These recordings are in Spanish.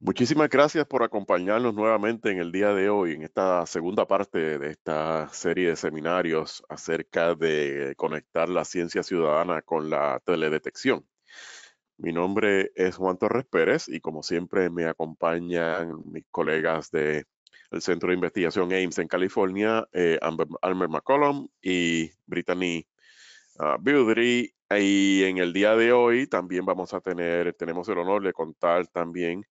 Muchísimas gracias por acompañarnos nuevamente en el día de hoy, en esta segunda parte de esta serie de seminarios acerca de conectar la ciencia ciudadana con la teledetección. Mi nombre es Juan Torres Pérez y como siempre me acompañan mis colegas del Centro de Investigación Ames en California, eh, McCollum y Brittany uh, Y en el día de hoy también vamos a tener, tenemos el honor de contar también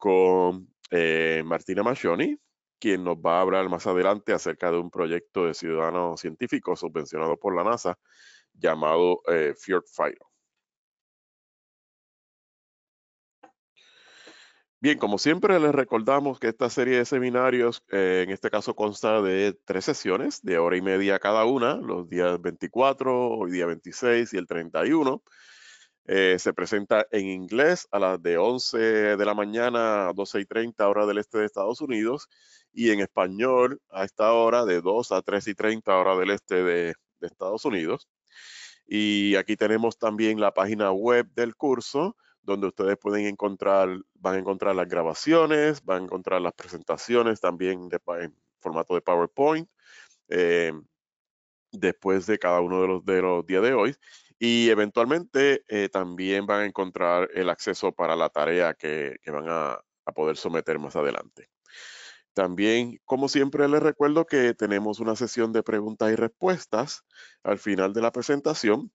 con eh, Martina Machoni, quien nos va a hablar más adelante acerca de un proyecto de ciudadanos científicos subvencionado por la NASA llamado eh, Fjord Fire. Bien, como siempre les recordamos que esta serie de seminarios, eh, en este caso consta de tres sesiones de hora y media cada una, los días 24, hoy día 26 y el 31. Eh, se presenta en inglés a las de 11 de la mañana, 12 y 30 hora del este de Estados Unidos, y en español a esta hora de 2 a 3 y 30 hora del este de, Estados Unidos. Y aquí tenemos también la página web del curso, donde ustedes pueden encontrar, van a encontrar las grabaciones, van a encontrar las presentaciones también de, en formato de PowerPoint, eh, después de cada uno de los, de los días de hoy. Y eventualmente eh, también van a encontrar el acceso para la tarea que, van a, poder someter más adelante. También, como siempre, les recuerdo que tenemos una sesión de preguntas y respuestas al final de la presentación.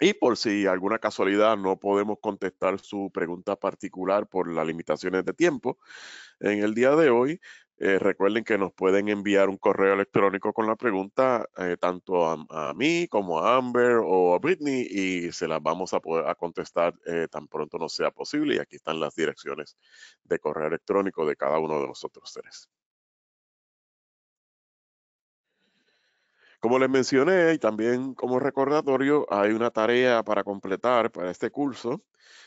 Y por si alguna casualidad no podemos contestar su pregunta particular por las limitaciones de tiempo, en el día de hoy eh, recuerden que nos pueden enviar un correo electrónico con la pregunta, eh, tanto a, mí como a Amber o a Britney, y se las vamos a poder contestar eh, tan pronto nos sea posible. Y aquí están las direcciones de correo electrónico de cada uno de nosotros tres. Como les mencioné y también como recordatorio, hay una tarea para completar para este curso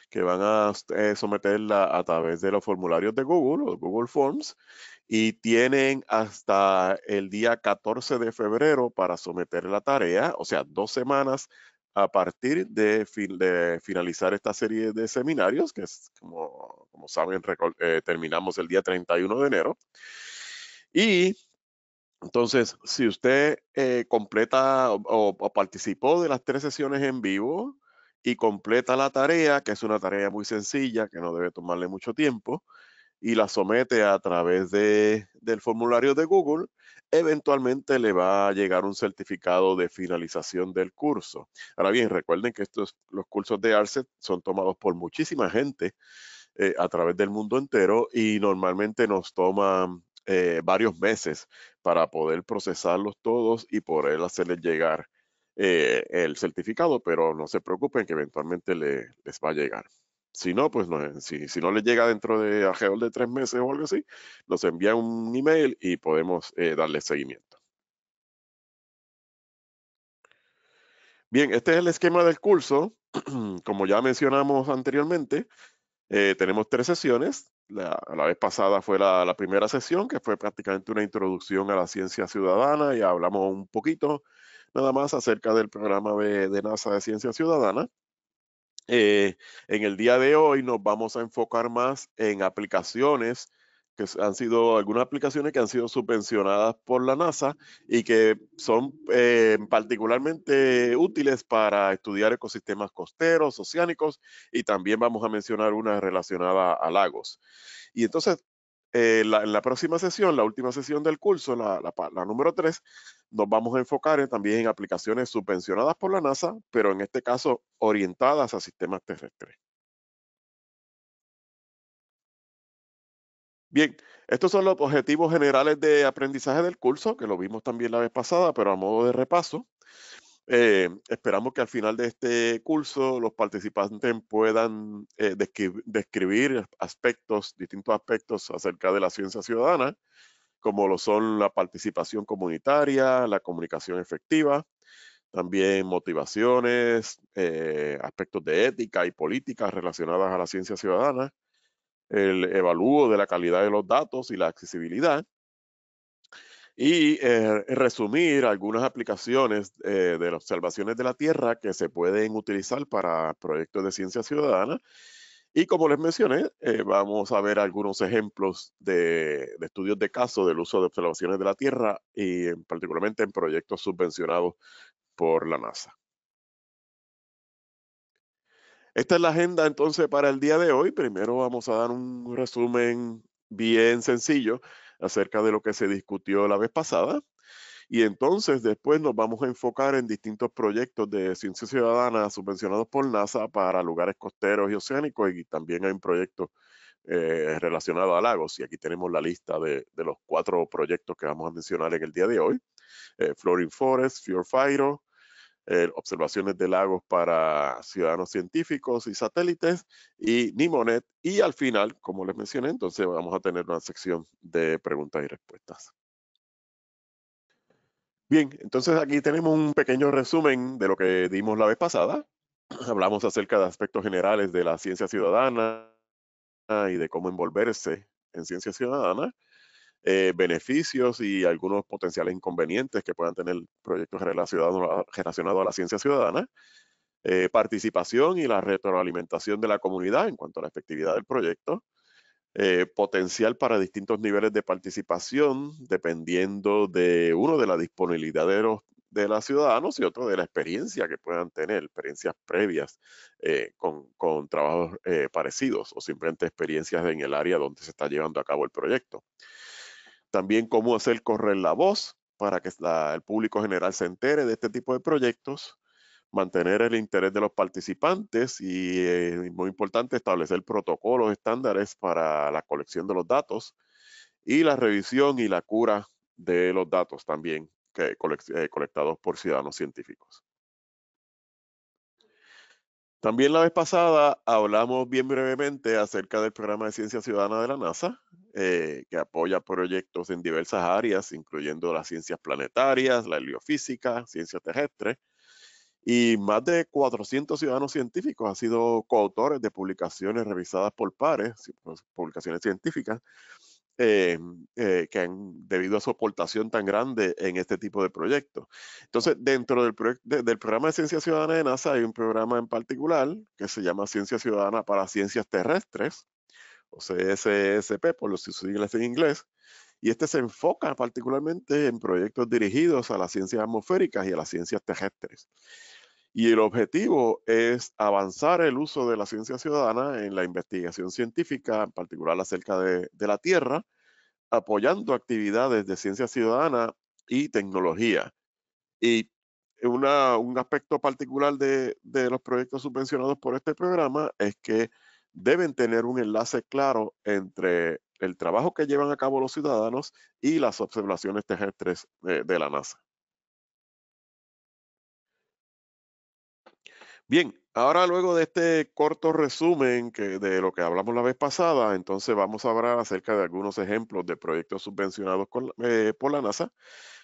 que van a someterla a través de los formularios de Google o Google Forms y tienen hasta el día 14 de febrero para someter la tarea, o sea, dos semanas a partir de, finalizar esta serie de seminarios, que es como, como saben, eh, terminamos el día 31 de enero. Y entonces, si usted eh, completa o, participó de las tres sesiones en vivo y completa la tarea, que es una tarea muy sencilla, que no debe tomarle mucho tiempo, y la somete a través de, del formulario de Google, eventualmente le va a llegar un certificado de finalización del curso. Ahora bien, recuerden que estos, los cursos de ARCET son tomados por muchísima gente eh, a través del mundo entero y normalmente nos toman eh, varios meses para poder procesarlos todos y poder hacerles llegar eh, el certificado, pero no se preocupen que eventualmente les va a llegar. Si no, pues eh, si, no le llega dentro de alrededor de tres meses o algo así, nos envía un email y podemos eh, darle seguimiento. Bien, este es el esquema del curso. Como ya mencionamos anteriormente, eh, tenemos tres sesiones. La, vez pasada fue la, primera sesión, que fue prácticamente una introducción a la ciencia ciudadana y hablamos un poquito nada más acerca del programa de NASA de Ciencia Ciudadana. Eh, en el día de hoy nos vamos a enfocar más en aplicaciones que han sido algunas aplicaciones que han sido subvencionadas por la NASA y que son eh, particularmente útiles para estudiar ecosistemas costeros, oceánicos y también vamos a mencionar una relacionada a lagos. Y entonces eh, en la próxima sesión, la última sesión del curso, la, número 3, nos vamos a enfocar también en aplicaciones subvencionadas por la NASA, pero en este caso orientadas a sistemas terrestres. Bien, estos son los objetivos generales de aprendizaje del curso, que lo vimos también la vez pasada, pero a modo de repaso. Eh, esperamos que al final de este curso los participantes puedan eh, describir aspectos, distintos aspectos acerca de la ciencia ciudadana, como lo son la participación comunitaria, la comunicación efectiva, también motivaciones, eh, aspectos de ética y políticas relacionadas a la ciencia ciudadana, el evalúo de la calidad de los datos y la accesibilidad, y eh, resumir algunas aplicaciones eh, de las observaciones de la Tierra que se pueden utilizar para proyectos de ciencia ciudadana. Y como les mencioné, eh, vamos a ver algunos ejemplos de, estudios de caso del uso de observaciones de la Tierra y particularmente en proyectos subvencionados por la NASA. Esta es la agenda entonces para el día de hoy. Primero vamos a dar un resumen bien sencillo acerca de lo que se discutió la vez pasada. Y entonces después nos vamos a enfocar en distintos proyectos de ciencia ciudadana subvencionados por NASA para lugares costeros y oceánicos y también hay un proyecto eh, relacionado a lagos. Y aquí tenemos la lista de, los cuatro proyectos que vamos a mencionar en el día de hoy. Eh, Forest, Forest, Fire. Eh, observaciones de lagos para ciudadanos científicos y satélites y Nimonet. Y al final, como les mencioné, entonces vamos a tener una sección de preguntas y respuestas. Bien, entonces aquí tenemos un pequeño resumen de lo que dimos la vez pasada. Hablamos acerca de aspectos generales de la ciencia ciudadana y de cómo envolverse en ciencia ciudadana. Eh, beneficios y algunos potenciales inconvenientes que puedan tener proyectos relacionados, a la ciencia ciudadana, eh, participación y la retroalimentación de la comunidad en cuanto a la efectividad del proyecto, eh, potencial para distintos niveles de participación, dependiendo de uno de la disponibilidad de los, de los ciudadanos y otro de la experiencia que puedan tener, experiencias previas con, trabajos parecidos o simplemente experiencias en el área donde se está llevando a cabo el proyecto. También cómo hacer correr la voz para que el público general se entere de este tipo de proyectos, mantener el interés de los participantes eh, y, muy importante, establecer protocolos estándares para la colección de los datos y la revisión y la cura de los datos también que, eh, colectados por ciudadanos científicos. También la vez pasada hablamos bien brevemente acerca del programa de ciencia ciudadana de la NASA, eh, que apoya proyectos en diversas áreas, incluyendo las ciencias planetarias, la heliofísica, ciencias terrestres, y más de 400 ciudadanos científicos han sido coautores de publicaciones revisadas por pares, publicaciones científicas, eh, eh, que han, debido a su aportación tan grande en este tipo de proyectos. Entonces, dentro del, programa de Ciencia Ciudadana de NASA hay un programa en particular que se llama Ciencia Ciudadana para Ciencias Terrestres, o CSSP, por los siglas en inglés, y este se enfoca particularmente en proyectos dirigidos a las ciencias atmosféricas y a las ciencias terrestres. Y el objetivo es avanzar el uso de la ciencia ciudadana en la investigación científica, en particular acerca de, la Tierra, apoyando actividades de ciencia ciudadana y tecnología. Y un aspecto particular de, los proyectos subvencionados por este programa es que deben tener un enlace claro entre el trabajo que llevan a cabo los ciudadanos y las observaciones terrestres eh, de la NASA. Bien, ahora luego de este corto resumen de lo que hablamos la vez pasada, entonces vamos a hablar acerca de algunos ejemplos de proyectos subvencionados eh, por la NASA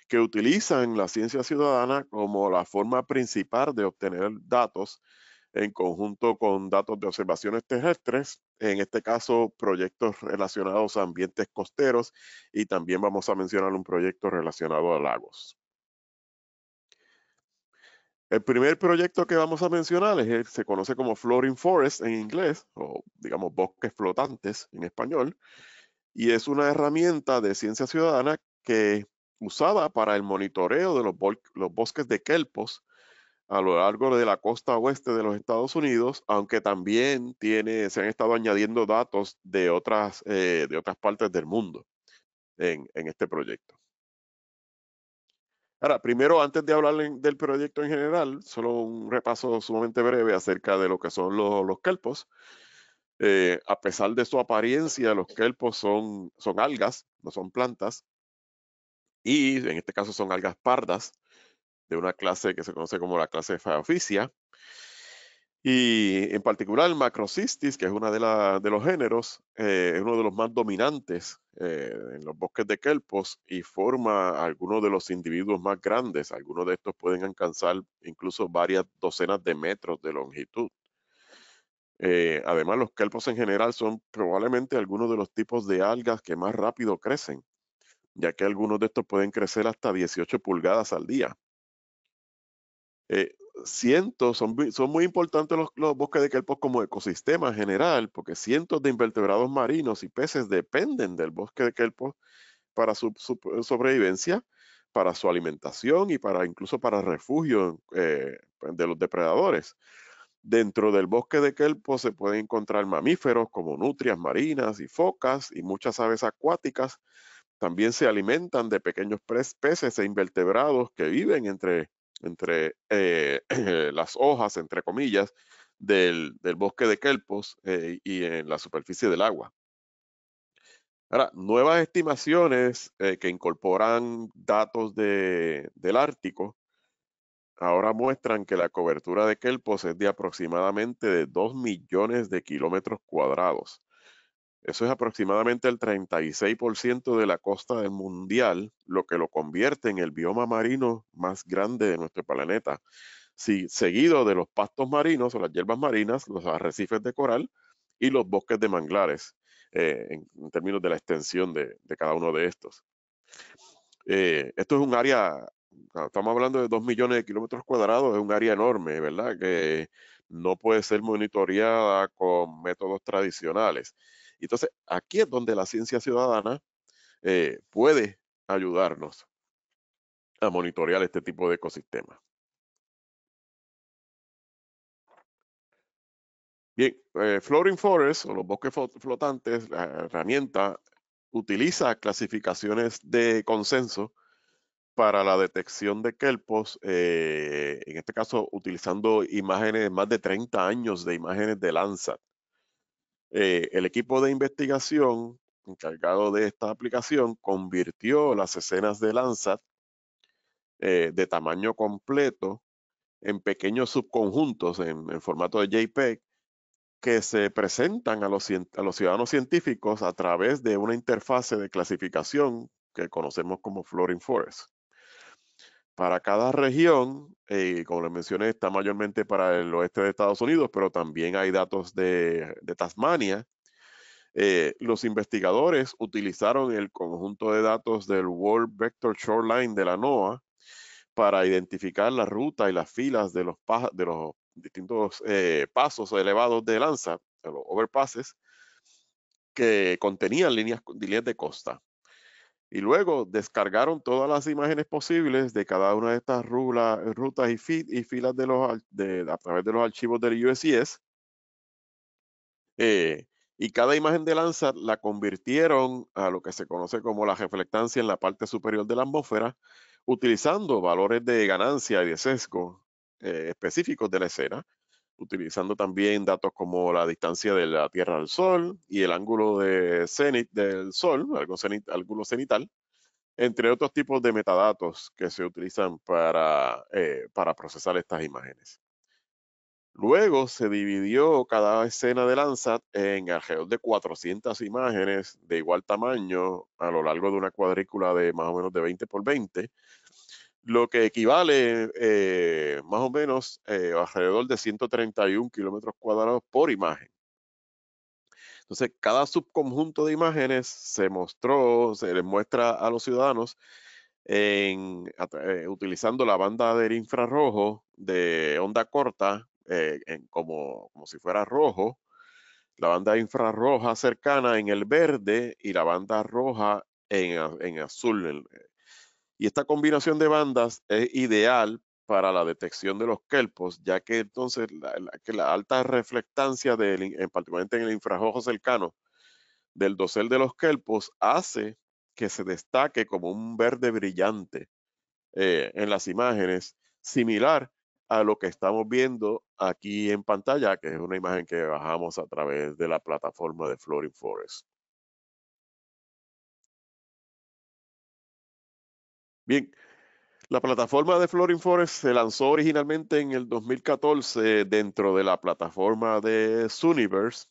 que utilizan la ciencia ciudadana como la forma principal de obtener datos en conjunto con datos de observaciones terrestres, en este caso proyectos relacionados a ambientes costeros y también vamos a mencionar un proyecto relacionado a lagos. El primer proyecto que vamos a mencionar es se conoce como Floating Forest en inglés, o digamos bosques flotantes en español, y es una herramienta de ciencia ciudadana que usada para el monitoreo de los, bosques de kelpos a lo largo de la costa oeste de los Estados Unidos, aunque también tiene, se han estado añadiendo datos de otras, eh, de otras partes del mundo en este proyecto. Ahora, primero, antes de hablar del proyecto en general, solo un repaso sumamente breve acerca de lo que son los, kelpos. Eh, a pesar de su apariencia, los kelpos son, son algas, no son plantas, y en este caso son algas pardas, de una clase que se conoce como la clase Faoficia. Y en particular el Macrocystis, que es uno de, de, los géneros, eh, es uno de los más dominantes eh, en los bosques de Kelpos y forma algunos de los individuos más grandes. Algunos de estos pueden alcanzar incluso varias docenas de metros de longitud. Eh, además, los kelpos en general son probablemente algunos de los tipos de algas que más rápido crecen, ya que algunos de estos pueden crecer hasta 18 pulgadas al día cientos, son, muy importantes los, bosques de kelpos como ecosistema general, porque cientos de invertebrados marinos y peces dependen del bosque de kelpos para su, sobrevivencia, para su alimentación y para incluso para refugio eh, pues, de los depredadores. Dentro del bosque de kelpos se pueden encontrar mamíferos como nutrias marinas y focas y muchas aves acuáticas. También se alimentan de pequeños peces e invertebrados que viven entre entre eh, las hojas, entre comillas, del, bosque de kelpos eh, y en la superficie del agua. Ahora, nuevas estimaciones eh, que incorporan datos del Ártico ahora muestran que la cobertura de kelpos es de aproximadamente de 2 millones de kilómetros cuadrados. Eso es aproximadamente el 36% de la costa del mundial, lo que lo convierte en el bioma marino más grande de nuestro planeta. seguido de los pastos marinos o las hierbas marinas, los arrecifes de coral y los bosques de manglares, eh, en, términos de la extensión de, cada uno de estos. Eh, esto es un área, estamos hablando de 2 millones de kilómetros cuadrados, es un área enorme, ¿verdad? Que no puede ser monitoreada con métodos tradicionales. Entonces, aquí es donde la ciencia ciudadana eh, puede ayudarnos a monitorear este tipo de ecosistemas. Bien, eh, Floating Forest o los bosques flotantes, la herramienta utiliza clasificaciones de consenso para la detección de kelpos, eh, en este caso utilizando imágenes, más de 30 años de imágenes de Landsat. Eh, el equipo de investigación encargado de esta aplicación convirtió las escenas de Landsat eh, de tamaño completo en pequeños subconjuntos en, formato de JPEG que se presentan a los, a los ciudadanos científicos a través de una interfase de clasificación que conocemos como Florin Forest para cada región, y eh, como les mencioné, está mayormente para el oeste de Estados Unidos, pero también hay datos de, Tasmania. Eh, los investigadores utilizaron el conjunto de datos del World Vector Shoreline de la NOAA para identificar la ruta y las filas de los, distintos eh, pasos elevados de lanza, los overpasses, que contenían líneas, líneas de costa. Y luego descargaron todas las imágenes posibles de cada una de estas rutas y, filas de los, a través de los archivos del USCS. Eh, y cada imagen de lanza la convirtieron a lo que se conoce como la reflectancia en la parte superior de la atmósfera, utilizando valores de ganancia y de sesgo eh, específicos de la escena utilizando también datos como la distancia de la Tierra al Sol y el ángulo de cenit del Sol, ángulo cenital, entre otros tipos de metadatos que se utilizan para, eh, para procesar estas imágenes. Luego se dividió cada escena de Landsat en alrededor de 400 imágenes de igual tamaño a lo largo de una cuadrícula de más o menos de 20 por 20 lo que equivale eh, más o menos eh, alrededor de 131 kilómetros cuadrados por imagen. Entonces, cada subconjunto de imágenes se mostró, se les muestra a los ciudadanos eh, utilizando la banda del infrarrojo de onda corta como, como si fuera rojo, la banda infrarroja cercana en el verde y la banda roja en, en azul, y esta combinación de bandas es ideal para la detección de los kelpos, ya que entonces la, que la alta reflectancia, del, en particularmente en el infrarrojo cercano del dosel de los kelpos, hace que se destaque como un verde brillante eh, en las imágenes, similar a lo que estamos viendo aquí en pantalla, que es una imagen que bajamos a través de la plataforma de Florin Forest. Bien, la plataforma de Florin Forest se lanzó originalmente en el 2014 dentro de la plataforma de Suniverse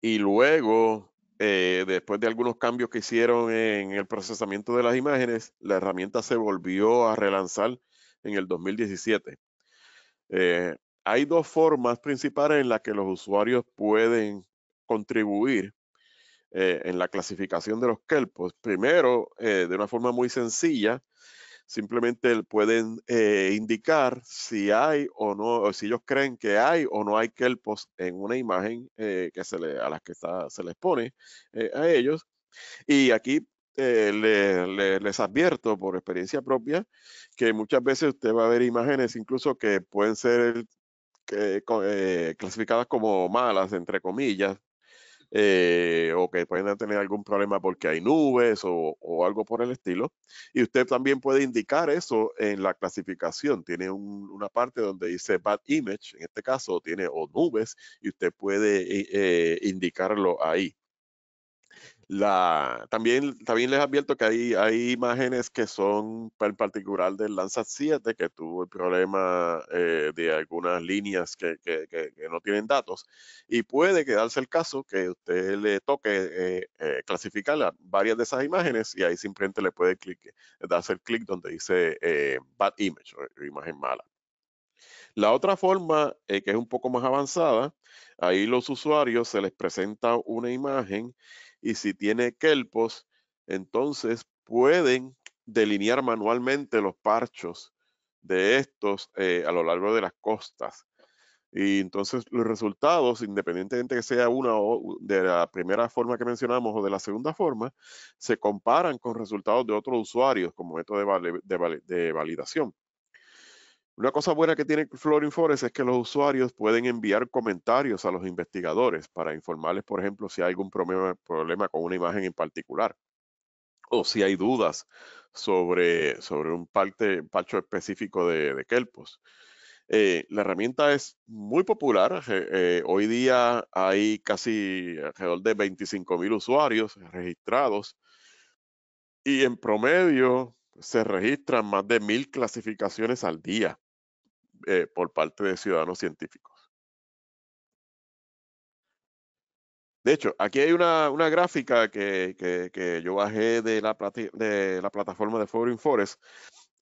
y luego, eh, después de algunos cambios que hicieron en el procesamiento de las imágenes, la herramienta se volvió a relanzar en el 2017. Eh, hay dos formas principales en las que los usuarios pueden contribuir eh, en la clasificación de los kelpos. Primero, eh, de una forma muy sencilla, simplemente pueden eh, indicar si hay o no, si ellos creen que hay o no hay kelpos en una imagen que se le, a las que se les pone a ellos. Y aquí les advierto por experiencia propia que muchas veces usted va a ver imágenes incluso que pueden ser clasificadas como malas, entre comillas, eh, o que pueden tener algún problema porque hay nubes o, algo por el estilo. Y usted también puede indicar eso en la clasificación. Tiene una parte donde dice bad image, en este caso tiene o nubes, y usted puede eh, eh, indicarlo ahí. La, también, también les advierto que hay, hay imágenes que son en particular del lanza 7 que tuvo el problema eh, de algunas líneas que, que, que, no tienen datos y puede quedarse el caso que usted le toque eh, eh, clasificar varias de esas imágenes y ahí simplemente le puede clic, darse el clic donde dice bad image, o imagen mala. La otra forma, que es un poco más avanzada, ahí los usuarios se les presenta una imagen y si tiene kelpos, entonces pueden delinear manualmente los parchos de estos eh, a lo largo de las costas. Y entonces los resultados, independientemente que sea una o de la primera forma que mencionamos o de la segunda forma, se comparan con resultados de otros usuarios como método de, de validación. Una cosa buena que tiene Florin Forest es que los usuarios pueden enviar comentarios a los investigadores para informarles, por ejemplo, si hay algún problema, con una imagen en particular o si hay dudas sobre, sobre un parte, parcho específico de, Kelpos. Eh, la herramienta es muy popular. Eh, eh, hoy día hay casi alrededor de 25 mil usuarios registrados y en promedio se registran más de mil clasificaciones al día. Eh, por parte de ciudadanos científicos. De hecho, aquí hay una, gráfica que, yo bajé de la, de la plataforma de Foreign Forest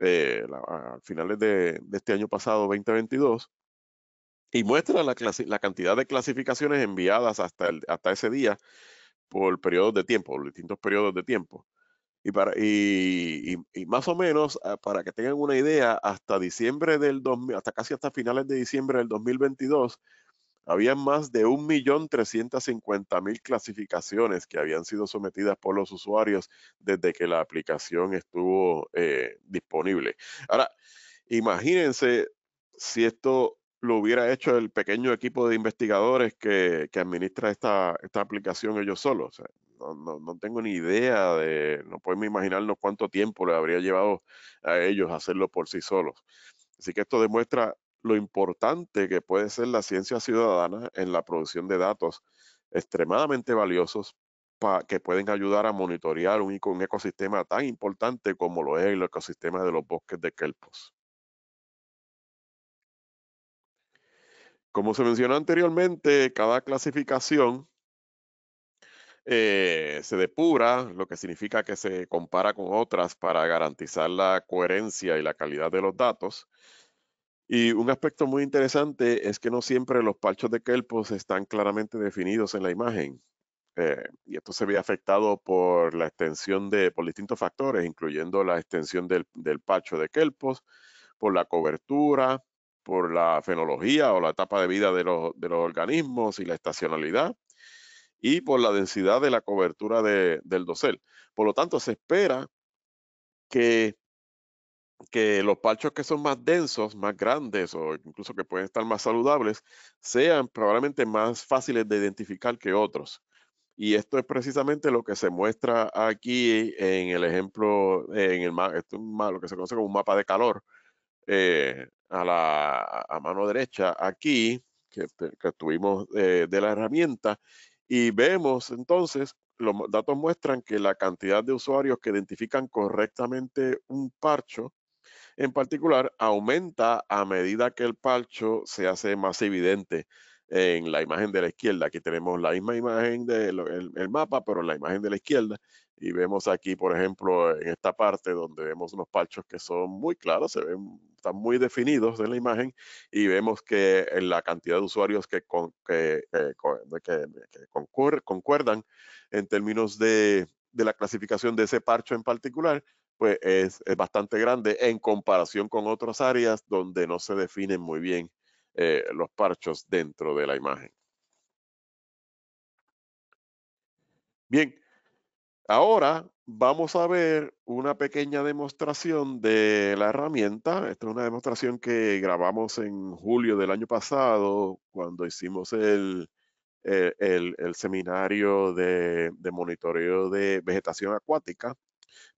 eh, a finales de, este año pasado, 2022, y muestra la, cantidad de clasificaciones enviadas hasta, el, hasta ese día por periodos de tiempo, por distintos periodos de tiempo. Y, para, y, más o menos, ah, para que tengan una idea, hasta diciembre del hasta casi hasta finales de diciembre del 2022, había más de 1.350.000 clasificaciones que habían sido sometidas por los usuarios desde que la aplicación estuvo eh, disponible. Ahora, imagínense si esto lo hubiera hecho el pequeño equipo de investigadores que, administra esta, aplicación ellos solos no, tengo ni idea de, no podemos imaginarnos cuánto tiempo le habría llevado a ellos hacerlo por sí solos. Así que esto demuestra lo importante que puede ser la ciencia ciudadana en la producción de datos extremadamente valiosos que pueden ayudar a monitorear un, un ecosistema tan importante como lo es el ecosistema de los bosques de Kelpos. Como se mencionó anteriormente, cada clasificación eh, se depura, lo que significa que se compara con otras para garantizar la coherencia y la calidad de los datos. Y un aspecto muy interesante es que no siempre los parchos de Kelpos están claramente definidos en la imagen. Eh, y esto se ve afectado por la extensión de, por distintos factores, incluyendo la extensión del, del de Kelpos, por la cobertura, por la fenología o la etapa de vida de los organismos y la estacionalidad, y por la densidad de la cobertura de, del dosel. Por lo tanto, se espera que, que los parchos que son más densos, más grandes o incluso que pueden estar más saludables, sean probablemente más fáciles de identificar que otros. Y esto es precisamente lo que se muestra aquí en el ejemplo, en el esto es lo que se conoce como un mapa de calor, eh, a la a mano derecha aquí, que, que tuvimos eh, de la herramienta, y vemos entonces, los datos muestran que la cantidad de usuarios que identifican correctamente un parcho en particular aumenta a medida que el parcho se hace más evidente en la imagen de la izquierda. Aquí tenemos la misma imagen del de el mapa, pero en la imagen de la izquierda. Y vemos aquí, por ejemplo, en esta parte donde vemos unos parchos que son muy claros, se ven muy definidos en la imagen y vemos que la cantidad de usuarios que, concuerdan en términos de, la clasificación de ese parcho en particular, pues es, bastante grande en comparación con otras áreas donde no se definen muy bien eh, los parchos dentro de la imagen. Bien, ahora vamos a ver una pequeña demostración de la herramienta. Esta es una demostración que grabamos en julio del año pasado, cuando hicimos el, eh, el, seminario de, monitoreo de vegetación acuática.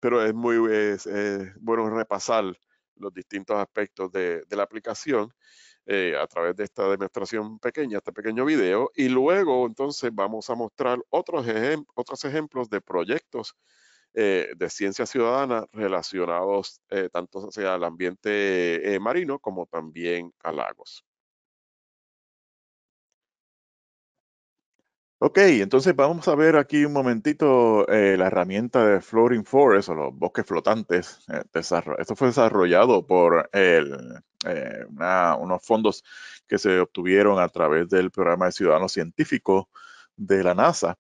Pero es muy bueno repasar los distintos aspectos de, la aplicación eh, a través de esta demostración pequeña, este pequeño video. Y luego entonces vamos a mostrar otros ejemplos de proyectos eh, de ciencia ciudadana relacionados eh, tanto hacia el ambiente eh, marino como también a lagos. Ok, entonces vamos a ver aquí un momentito la herramienta de Floating Forest o los bosques flotantes. esto fue desarrollado por unos fondos que se obtuvieron a través del programa de Ciudadanos Científicos de la NASA.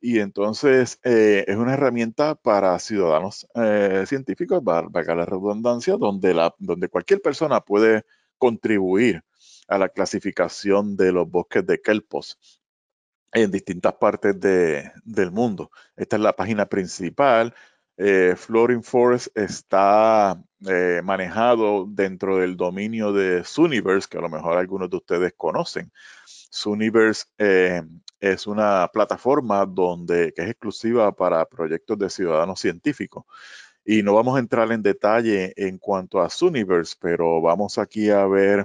Y entonces eh, es una herramienta para ciudadanos eh, científicos, para la redundancia, donde, la, donde cualquier persona puede contribuir a la clasificación de los bosques de kelpos en distintas partes del mundo. Esta es la página principal. Eh, Forest está eh, manejado dentro del dominio de Suniverse, que a lo mejor algunos de ustedes conocen. Suniverse es una plataforma donde, que es exclusiva para proyectos de ciudadanos científicos. Y no vamos a entrar en detalle en cuanto a Suniverse, pero vamos aquí a ver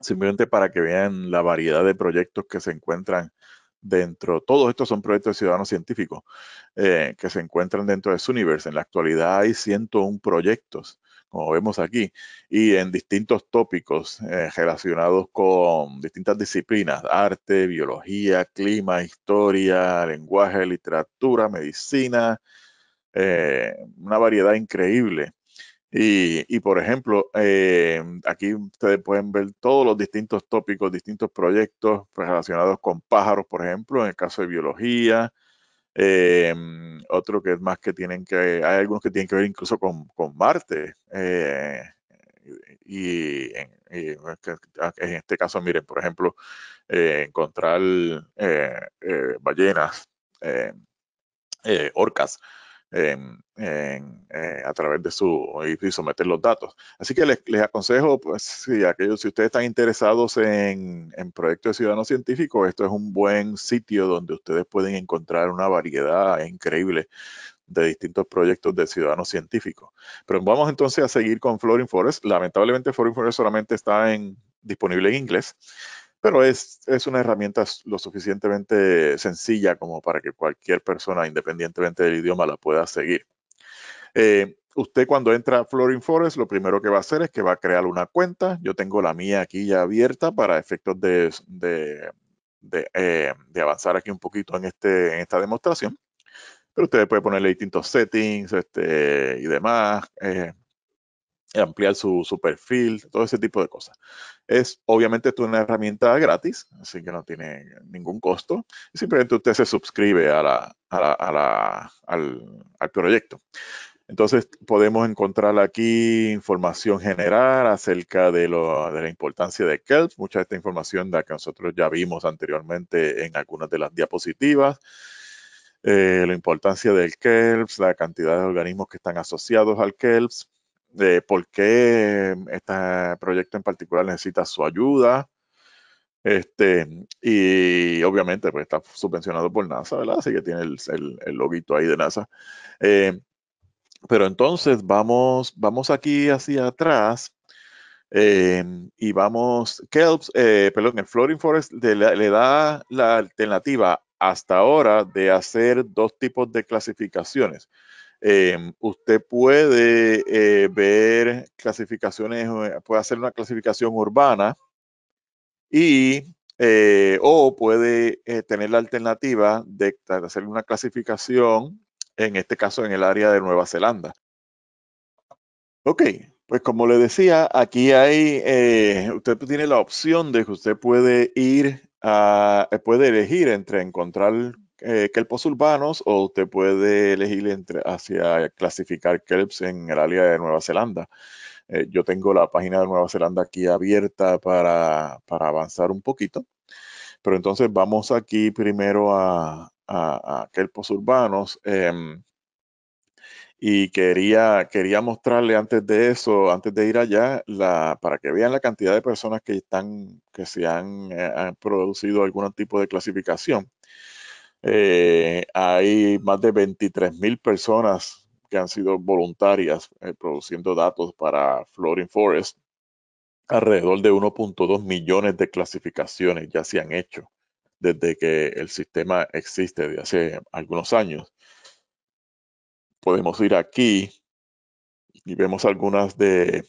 simplemente para que vean la variedad de proyectos que se encuentran dentro, todos estos son proyectos de ciudadanos científicos eh, que se encuentran dentro de Suniverse. En la actualidad hay 101 proyectos como vemos aquí, y en distintos tópicos eh, relacionados con distintas disciplinas, arte, biología, clima, historia, lenguaje, literatura, medicina, eh, una variedad increíble. Y, por ejemplo, eh, aquí ustedes pueden ver todos los distintos tópicos, distintos proyectos pues, relacionados con pájaros, por ejemplo, en el caso de biología, Em, otro que es más que tienen que, hay algunos que tienen que ver incluso con, Marte. Eh, y, este, en este caso, miren, por ejemplo, eh, encontrar eh, ballenas, orcas, eh, a través de su y, someter los datos. Así que les, aconsejo, pues, si, aquellos, si ustedes están interesados en, proyectos de ciudadanos científicos, esto es un buen sitio donde ustedes pueden encontrar una variedad increíble de distintos proyectos de ciudadanos científicos. Pero vamos entonces a seguir con Florin Forest. Lamentablemente Florin Forest solamente está en, disponible en inglés pero es, una herramienta lo suficientemente sencilla como para que cualquier persona, independientemente del idioma, la pueda seguir. Eh, usted cuando entra a Florin Forest, lo primero que va a hacer es que va a crear una cuenta. Yo tengo la mía aquí ya abierta para efectos de, eh, avanzar aquí un poquito en, este, en esta demostración. Pero usted puede ponerle distintos settings este, y demás. Eh, ampliar su, su, perfil, todo ese tipo de cosas. Es, obviamente, es una herramienta gratis, así que no tiene ningún costo. Simplemente usted se suscribe a al, al proyecto. Entonces podemos encontrar aquí información general acerca de, lo, de, la importancia de Kelps. mucha de esta información la que nosotros ya vimos anteriormente en algunas de las diapositivas, eh, la importancia del Kelps, la cantidad de organismos que están asociados al Kelps de por qué este proyecto en particular necesita su ayuda. Este, y obviamente pues está subvencionado por NASA, ¿verdad? Así que tiene el, lobito ahí de NASA. Eh, pero entonces vamos, vamos aquí hacia atrás eh, y vamos, Kelps, eh, perdón, el Floating Forest le da la alternativa hasta ahora de hacer dos tipos de clasificaciones. Em, usted puede eh, ver clasificaciones, eh, puede hacer una clasificación urbana y eh, o puede tener la alternativa de hacer una clasificación, en este caso en el área de Nueva Zelanda. Ok, pues como le decía, aquí hay, usted tiene la opción de que usted puede ir a, puede elegir entre encontrar eh, kelpos urbanos o usted puede elegir entre, hacia clasificar kelps en el área de Nueva Zelanda. Eh, yo tengo la página de Nueva Zelanda aquí abierta para, avanzar un poquito. Pero entonces vamos aquí primero a, a, kelpos urbanos. Em, y quería, quería mostrarle antes de eso, antes de ir allá, para que vean la cantidad de personas que están, que se han, eh, han producido algún tipo de clasificación. Eh, hay más de 23 mil personas que han sido voluntarias eh, produciendo datos para Floating Forest. Alrededor de 1.2 millones de clasificaciones ya se han hecho desde que el sistema existe de hace algunos años. Podemos ir aquí y vemos algunas de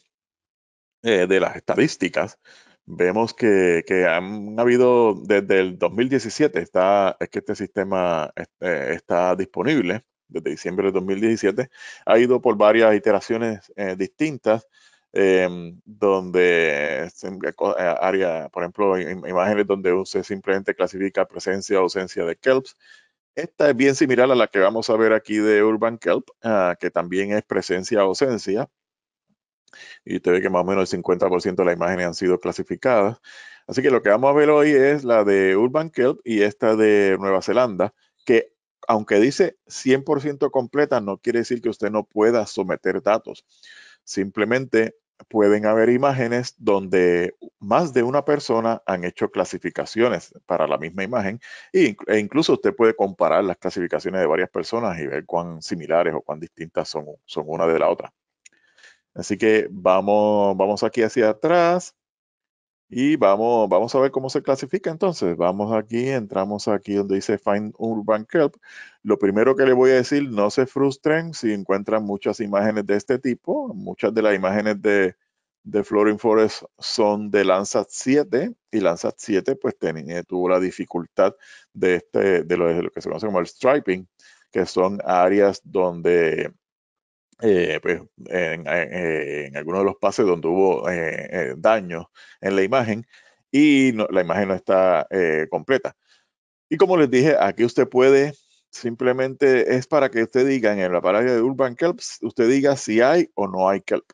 eh, las estadísticas vemos que, que, han habido desde el 2017, está, es que este sistema este, está disponible, desde diciembre de 2017, ha ido por varias iteraciones eh, distintas, em, donde eh, eh, área, por ejemplo, imágenes donde se simplemente clasifica presencia o ausencia de kelps. Esta es bien similar a la que vamos a ver aquí de Urban Kelp, ah, que también es presencia o ausencia, y usted ve que más o menos el 50% de las imágenes han sido clasificadas. Así que lo que vamos a ver hoy es la de Urban Kelp y esta de Nueva Zelanda, que aunque dice 100% completa, no quiere decir que usted no pueda someter datos. Simplemente pueden haber imágenes donde más de una persona han hecho clasificaciones para la misma imagen e, e incluso usted puede comparar las clasificaciones de varias personas y ver cuán similares o cuán distintas son, son una de la otra. Así que vamos, vamos aquí hacia atrás y vamos, vamos a ver cómo se clasifica entonces. Vamos aquí, entramos aquí donde dice Find Urban Kelp. Lo primero que le voy a decir, no se frustren si encuentran muchas imágenes de este tipo. Muchas de las imágenes de, de Flooring Forest son de Landsat 7 y Landsat 7 pues tuvo la dificultad de, este, lo, de lo que se conoce como el striping, que son áreas donde eh, pues, en, algunos de los pases donde hubo eh, eh, daño en la imagen y la imagen no está completa. Y como les dije, aquí usted puede simplemente es para que usted diga en la palabra de Urban Kelp, usted diga si hay o no hay kelp.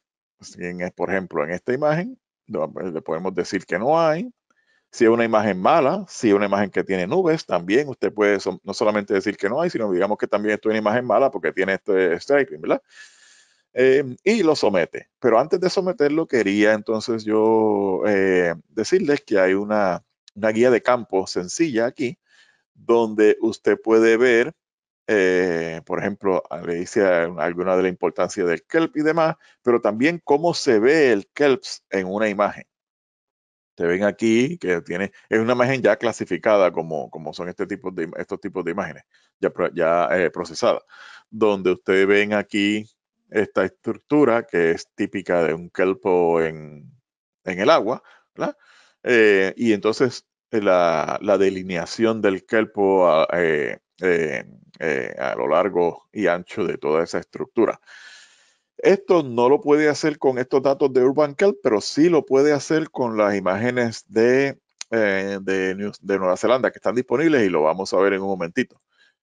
Si en, por ejemplo, en esta imagen le podemos decir que no hay, si es una imagen mala, si es una imagen que tiene nubes, también usted puede no solamente decir que no hay, sino digamos que también es una imagen mala porque tiene este striping, ¿verdad? Em, y lo somete. Pero antes de someterlo, quería entonces yo eh, decirles que hay una, guía de campo sencilla aquí, donde usted puede ver, eh, por ejemplo, le dice alguna de la importancia del kelp y demás, pero también cómo se ve el kelp en una imagen ven aquí, que tiene, es una imagen ya clasificada como, como son este tipo de, estos tipos de imágenes, ya, ya eh, donde ustedes ven aquí esta estructura que es típica de un kelpo en, en el agua, eh, y entonces eh, la, la, delineación del kelpo eh, a lo largo y ancho de toda esa estructura. Esto no lo puede hacer con estos datos de Urban pero sí lo puede hacer con las imágenes eh, de, Nueva Zelanda que están disponibles y lo vamos a ver en un momentito.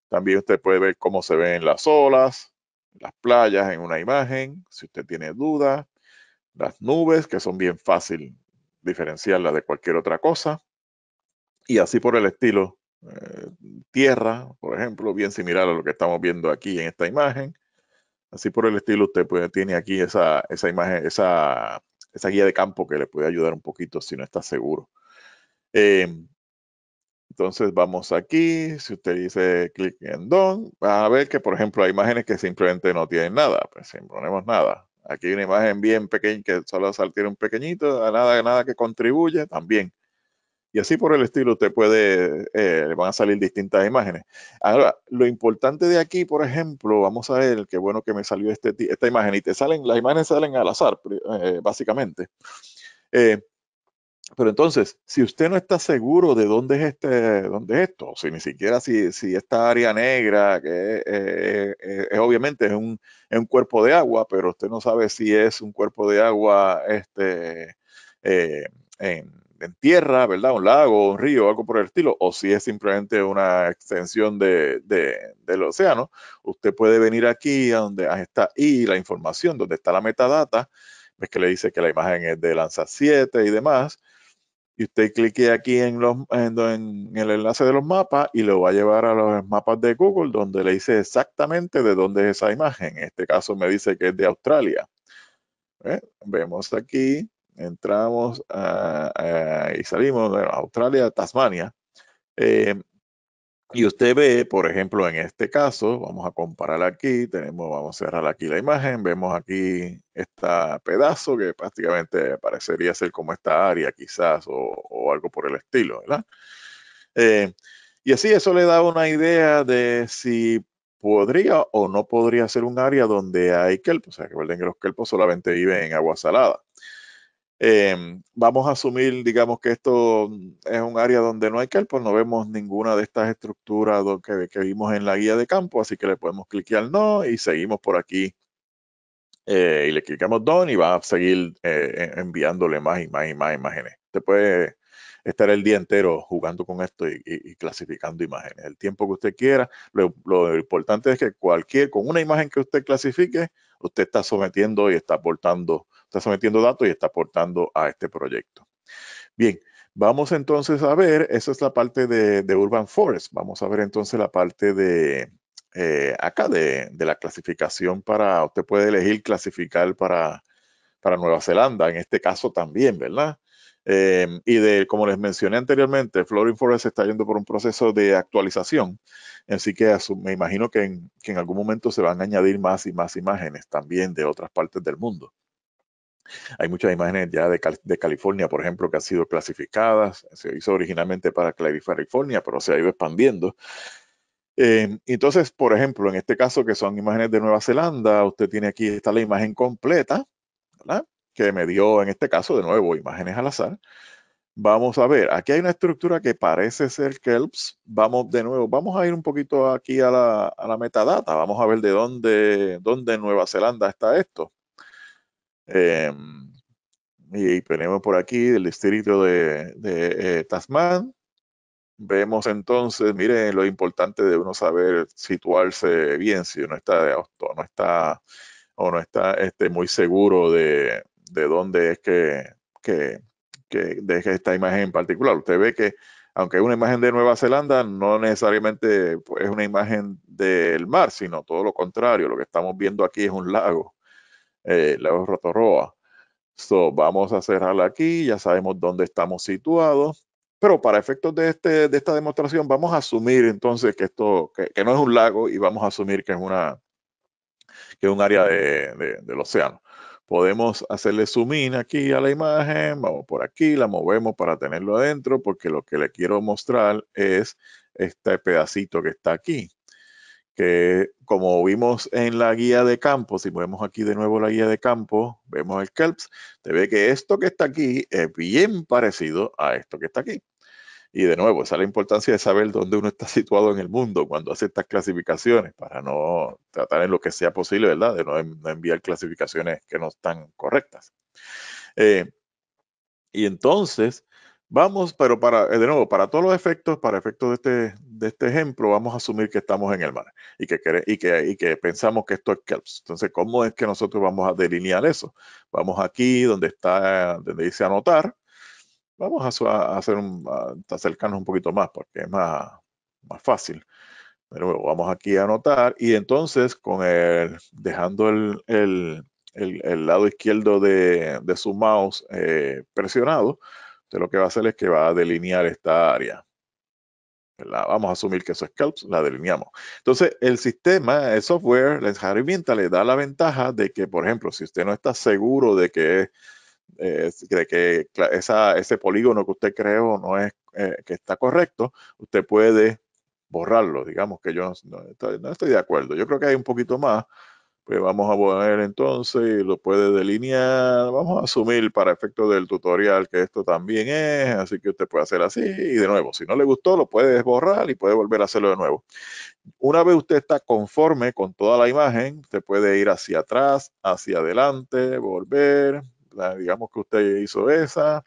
También usted puede ver cómo se ven las olas, las playas en una imagen, si usted tiene dudas, las nubes, que son bien fácil diferenciarlas de cualquier otra cosa, y así por el estilo. Eh, tierra, por ejemplo, bien similar a lo que estamos viendo aquí en esta imagen Así por el estilo, usted pues, tiene aquí esa, imagen, esa, guía de campo que le puede ayudar un poquito si no está seguro. Em, entonces vamos aquí, si usted dice clic en Don, va a ver que por ejemplo hay imágenes que simplemente no tienen nada, pues no ponemos nada. Aquí hay una imagen bien pequeña que solo tiene un pequeñito, nada, nada que contribuye, también y así por el estilo te puede, eh, van a salir distintas imágenes. Ahora, lo importante de aquí, por ejemplo, vamos a ver, qué bueno que me salió este esta imagen. Y te salen, las imágenes salen al azar, eh, básicamente. Eh, pero entonces, si usted no está seguro de dónde es este, dónde es esto, si ni siquiera si, si esta área negra, que obviamente es un, es un, cuerpo de agua, pero usted no sabe si es un cuerpo de agua este, en, en tierra, ¿verdad? Un lago, un río, algo por el estilo, o si es simplemente una extensión del océano, usted puede venir aquí a donde está y la información, donde está la metadata, ves que le dice que la imagen es de Lanza 7 y demás, y usted clique aquí en, los, en, el enlace de los mapas y lo va a llevar a los mapas de Google donde le dice exactamente de dónde es esa imagen. En este caso me dice que es de Australia. ¿Eh? Vemos aquí entramos y salimos de Australia Tasmania. Eh, y usted ve, por ejemplo, en este caso, vamos a comparar aquí, tenemos, vamos a cerrar aquí la imagen, vemos aquí este pedazo que prácticamente parecería ser como esta área quizás o, algo por el estilo, ¿verdad? Eh, y así eso le da una idea de si podría o no podría ser un área donde hay kelpos. O sea, recuerden que los kelpos solamente viven en agua salada. Em, vamos a asumir, digamos, que esto es un área donde no hay pues no vemos ninguna de estas estructuras que, que, vimos en la guía de campo, así que le podemos cliquear no y seguimos por aquí. Eh, y le clicamos don y va a seguir eh, e, enviándole más y más y más imágenes. usted puede estar el día entero jugando con esto y, clasificando imágenes, el tiempo que usted quiera. Lo, lo, importante es que cualquier, con una imagen que usted clasifique, usted está sometiendo y está aportando está sometiendo datos y está aportando a este proyecto. Bien, vamos entonces a ver, esa es la parte de, Urban Forest, vamos a ver entonces la parte de, eh, acá de, la clasificación para, usted puede elegir clasificar para, Nueva Zelanda, en este caso también, ¿verdad? Em, y de, como les mencioné anteriormente, Florin Forest está yendo por un proceso de actualización, así que me imagino que en, algún momento se van a añadir más y más imágenes también de otras partes del mundo. Hay muchas imágenes ya de, California, por ejemplo, que han sido clasificadas. Se hizo originalmente para California, pero se ha ido expandiendo. Eh, entonces, por ejemplo, en este caso que son imágenes de Nueva Zelanda, usted tiene aquí, está la imagen completa, ¿verdad? que me dio en este caso, de nuevo, imágenes al azar. Vamos a ver, aquí hay una estructura que parece ser Kelps. Vamos de nuevo, vamos a ir un poquito aquí a la, metadata, vamos a ver de dónde, dónde Nueva Zelanda está esto. Em, y tenemos por aquí el distrito de, eh, Tasman. Vemos entonces, miren lo importante de uno saber situarse bien si uno está de auto, no está o no está este, muy seguro de, dónde es que, que, que deje esta imagen en particular. Usted ve que aunque es una imagen de Nueva Zelanda, no necesariamente pues, es una imagen del mar, sino todo lo contrario. Lo que estamos viendo aquí es un lago eh, Lago Rotoroa. So, vamos a cerrarla aquí, ya sabemos dónde estamos situados, pero para efectos de, este, esta demostración vamos a asumir entonces que esto, que, no es un lago y vamos a asumir que es una, que un área del océano. Podemos hacerle zoom in aquí a la imagen, vamos por aquí, la movemos para tenerlo adentro, porque lo que le quiero mostrar es este pedacito que está aquí que como vimos en la guía de campo, si vemos aquí de nuevo la guía de campo, vemos el kelps, te ve que esto que está aquí es bien parecido a esto que está aquí. Y de nuevo, esa es la importancia de saber dónde uno está situado en el mundo cuando hace estas clasificaciones, para no tratar en lo que sea posible, ¿verdad? De no, enviar clasificaciones que no están correctas. Eh, y entonces, Vamos, pero para, eh, de nuevo, para todos los efectos, para efectos de este, de este ejemplo, vamos a asumir que estamos en el mar y que, y y que pensamos que esto es kelps. Entonces, ¿cómo es que nosotros vamos a delinear eso? Vamos aquí donde está, donde dice anotar. Vamos a, hacer acercarnos un poquito más porque es más, más fácil. Pero vamos aquí a anotar y entonces con el, dejando el, lado izquierdo de, su mouse eh, presionado, Usted lo que va a hacer es que va a delinear esta área. Vamos a asumir que eso es Scalps, la delineamos. Entonces, el sistema, el software, la herramienta le da la ventaja de que, por ejemplo, si usted no está seguro de que, eh, de que esa, ese polígono que usted creó no es eh, que está correcto, usted puede borrarlo. Digamos que yo no, estoy de acuerdo. Yo creo que hay un poquito más pues, vamos a volver entonces, lo puede delinear, vamos a asumir para efecto del tutorial que esto también es, así que usted puede hacer así y de nuevo, si no le gustó lo puede borrar y puede volver a hacerlo de nuevo. Una vez usted está conforme con toda la imagen, usted puede ir hacia atrás, hacia adelante, volver, digamos que usted hizo esa,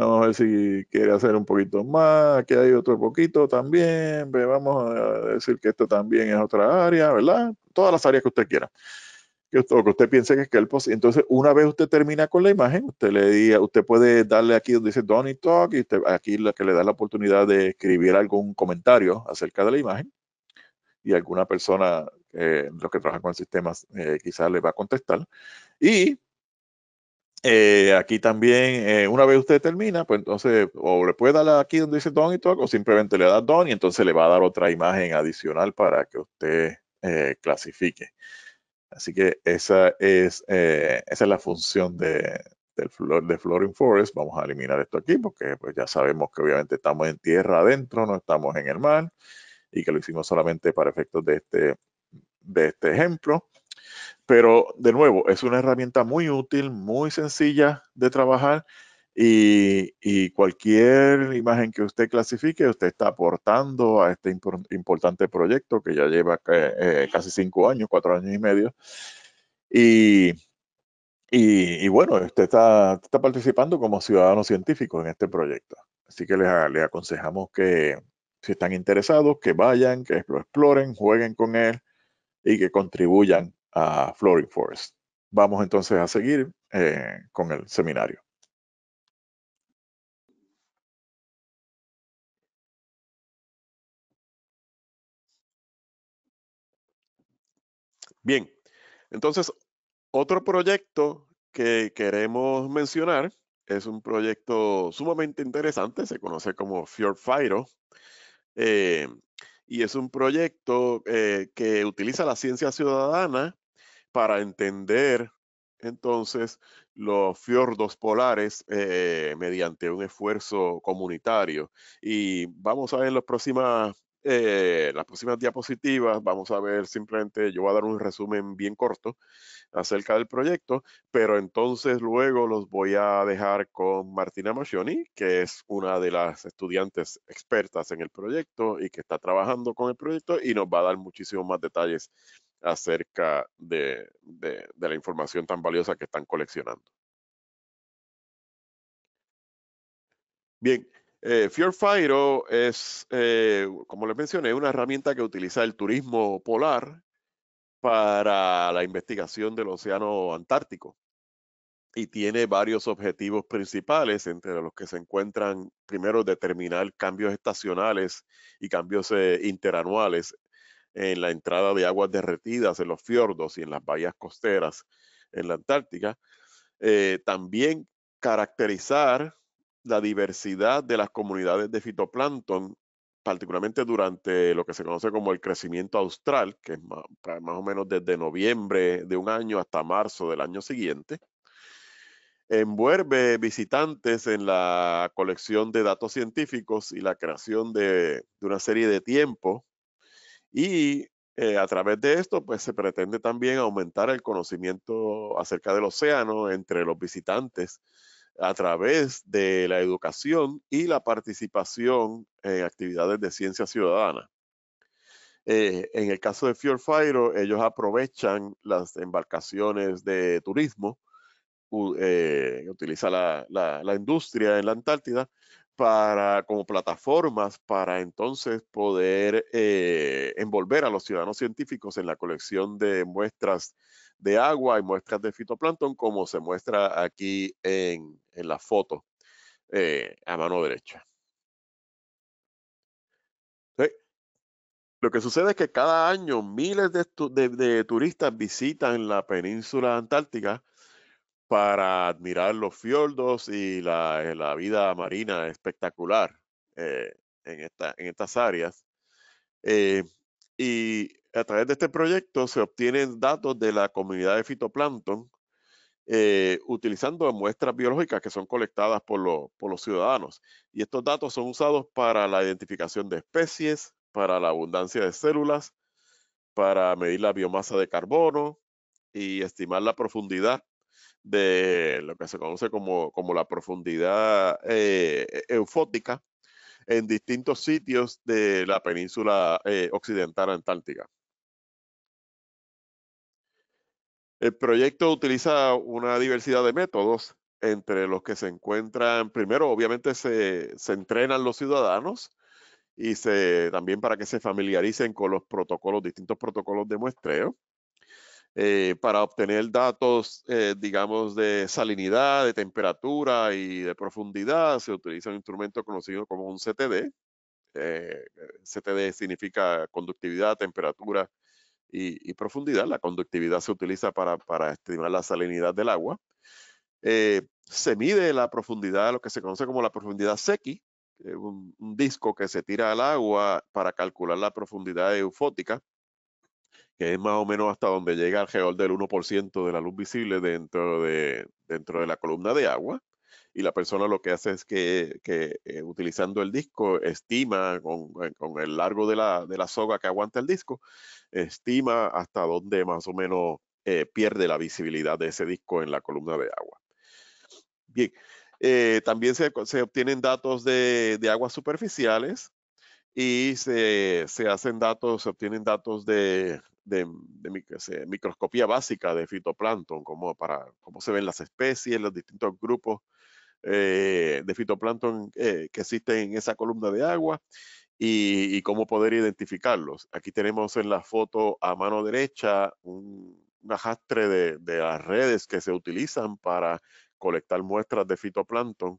Vamos a ver si quiere hacer un poquito más. que hay otro poquito también. Vamos a decir que esto también es otra área, ¿verdad? Todas las áreas que usted quiera. Que usted, o que usted piense que es que el post. Entonces, una vez usted termina con la imagen, usted le diga, usted puede darle aquí donde dice Donny Talk y aquí la que le da la oportunidad de escribir algún comentario acerca de la imagen y alguna persona, eh, los que trabajan con el sistema, eh, quizás le va a contestar. Y eh, aquí también, eh, una vez usted termina, pues entonces o le puede dar aquí donde dice Don y todo, o simplemente le da Don y entonces le va a dar otra imagen adicional para que usted eh, clasifique. Así que esa es, esa es la función de, del flor, de Flooring Forest. Vamos a eliminar esto aquí porque pues, ya sabemos que obviamente estamos en tierra adentro, no estamos en el mar y que lo hicimos solamente para efectos de este, de este ejemplo. Pero de nuevo, es una herramienta muy útil, muy sencilla de trabajar y, cualquier imagen que usted clasifique, usted está aportando a este importante proyecto que ya lleva eh, eh, casi cinco años, cuatro años y medio. Y, bueno, usted está, participando como ciudadano científico en este proyecto. Así que les, les aconsejamos que, si están interesados, que vayan, que lo exploren, jueguen con él y que contribuyan a Flooring Forest. Vamos entonces a seguir eh, con el seminario. Bien, entonces otro proyecto que queremos mencionar es un proyecto sumamente interesante, se conoce como Fjord Firo, eh, y es un proyecto eh, que utiliza la ciencia ciudadana para entender entonces los fiordos polares eh, mediante un esfuerzo comunitario. Y vamos a ver las próximas, eh, las próximas diapositivas, vamos a ver simplemente, yo voy a dar un resumen bien corto acerca del proyecto, pero entonces luego los voy a dejar con Martina Machioni, que es una de las estudiantes expertas en el proyecto y que está trabajando con el proyecto y nos va a dar muchísimos más detalles acerca de, la información tan valiosa que están coleccionando. Bien, eh, es, eh, como les mencioné, una herramienta que utiliza el turismo polar para la investigación del Océano Antártico y tiene varios objetivos principales, entre los que se encuentran, primero, determinar cambios estacionales y cambios eh, interanuales en la entrada de aguas derretidas en los fiordos y en las bahías costeras en la Antártica. Eh, también caracterizar la diversidad de las comunidades de fitoplancton, particularmente durante lo que se conoce como el crecimiento austral, que es más, o menos desde noviembre de un año hasta marzo del año siguiente envuelve visitantes en la colección de datos científicos y la creación de, de una serie de tiempos y eh, a través de esto, pues se pretende también aumentar el conocimiento acerca del océano entre los visitantes a través de la educación y la participación en actividades de ciencia ciudadana. Eh, en el caso de Fairo, ellos aprovechan las embarcaciones de turismo eh, utiliza la, industria en la Antártida para, como plataformas para entonces poder eh, envolver a los ciudadanos científicos en la colección de muestras de agua y muestras de fitoplancton, como se muestra aquí en, la foto eh, a mano derecha. Lo que sucede es que cada año miles de turistas visitan la península antártica para admirar los fiordos y la, eh, vida marina espectacular eh, en, estas áreas. Eh, y a través de este proyecto se obtienen datos de la comunidad de fitoplancton utilizando muestras biológicas que son colectadas por los ciudadanos. Y estos datos son usados para la identificación de especies, para la abundancia de células, para medir la biomasa de carbono y estimar la profundidad de lo que se conoce como, la profundidad eh, e, eufótica en distintos sitios de la península eh, occidental antártica. El proyecto utiliza una diversidad de métodos entre los que se encuentran, primero obviamente se, se entrenan los ciudadanos y se, también para que se familiaricen con los protocolos, distintos protocolos de muestreo. Eh, para obtener datos, eh, digamos, de salinidad, de temperatura y de profundidad, se utiliza un instrumento conocido como un CTD. Eh, CTD significa conductividad, temperatura y, profundidad. La conductividad se utiliza para, estimar la salinidad del agua. se mide la profundidad, lo que se conoce como la profundidad sequi, un disco que se tira al agua para calcular la profundidad eufótica que es más o menos hasta donde llega geol del 1% de la luz visible dentro de, dentro de la columna de agua. Y la persona lo que hace es que, eh, utilizando el disco, estima con, eh, el largo de la, soga que aguanta el disco, estima hasta donde más o menos eh, pierde la visibilidad de ese disco en la columna de agua. Bien, también se, se, obtienen datos de, aguas superficiales y se, hacen datos, se obtienen datos de, de, microscopía básica de fitoplancton, como para cómo se ven las especies, los distintos grupos eh, de fitoplancton eh, que existen en esa columna de agua y, cómo poder identificarlos. Aquí tenemos en la foto a mano derecha un, ajastre de, de, las redes que se utilizan para colectar muestras de fitoplancton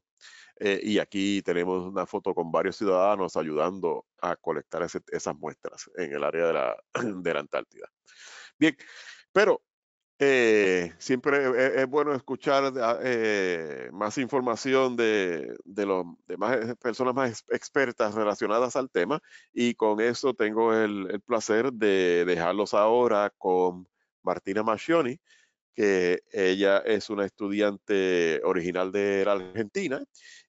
eh, y aquí tenemos una foto con varios ciudadanos ayudando a colectar esas muestras en el área de la, Antártida. Bien, pero eh, siempre e-, es, bueno escuchar ah, eh, más información de, de, personas más expertas relacionadas al tema y con eso tengo el, el placer de dejarlos ahora con Martina Mascioni, que ella es una estudiante original de la Argentina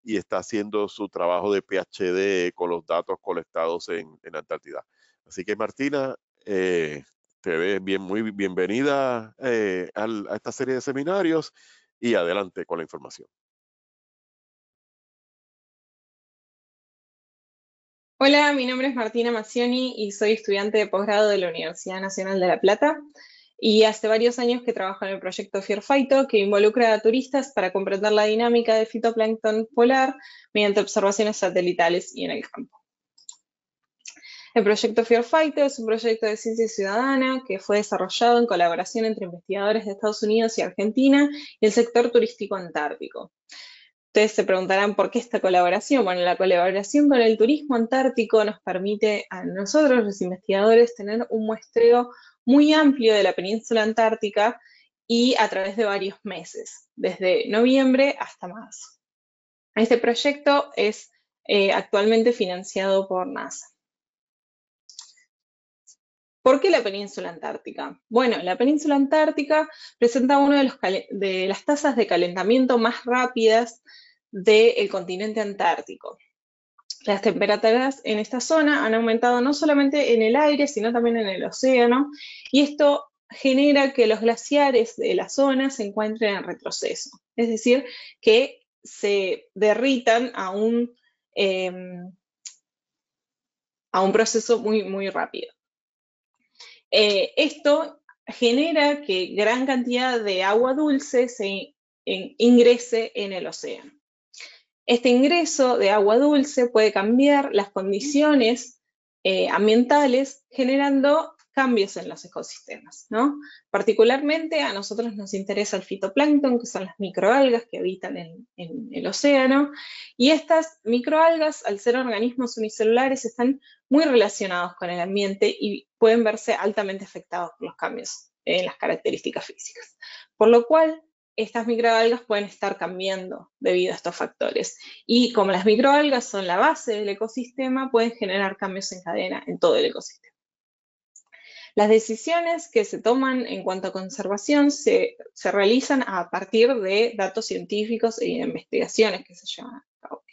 y está haciendo su trabajo de PhD con los datos colectados en, en Antártida. Así que Martina, eh, te ves bien, muy bienvenida eh, a esta serie de seminarios y adelante con la información. Hola, mi nombre es Martina Macioni y soy estudiante de posgrado de la Universidad Nacional de La Plata y hace varios años que trabaja en el proyecto FIRFITO, que involucra a turistas para comprender la dinámica de fitoplancton polar mediante observaciones satelitales y en el campo. El proyecto FIRFITO es un proyecto de ciencia ciudadana que fue desarrollado en colaboración entre investigadores de Estados Unidos y Argentina y el sector turístico antártico. Ustedes se preguntarán por qué esta colaboración. Bueno, la colaboración con el turismo antártico nos permite a nosotros, los investigadores, tener un muestreo muy amplio de la península antártica y a través de varios meses, desde noviembre hasta marzo. Este proyecto es eh, actualmente financiado por NASA. ¿Por qué la península antártica? Bueno, la península antártica presenta una de, las tasas de calentamiento más rápidas del continente antártico. Las temperaturas en esta zona han aumentado no solamente en el aire, sino también en el océano, y esto genera que los glaciares de la zona se encuentren en retroceso, es decir, que se derritan a un, em, a un proceso muy, muy rápido. Eh, esto genera que gran cantidad de agua dulce se ingrese en el océano. Este ingreso de agua dulce puede cambiar las condiciones eh, ambientales generando cambios en los ecosistemas, ¿no? Particularmente a nosotros nos interesa el fitoplancton, que son las microalgas que habitan en, en, el océano, y estas microalgas, al ser organismos unicelulares, están muy relacionados con el ambiente y pueden verse altamente afectados por los cambios en las características físicas. Por lo cual, estas microalgas pueden estar cambiando debido a estos factores. Y como las microalgas son la base del ecosistema, pueden generar cambios en cadena en todo el ecosistema. Las decisiones que se toman en cuanto a conservación se, realizan a partir de datos científicos e investigaciones que se llevan a cabo.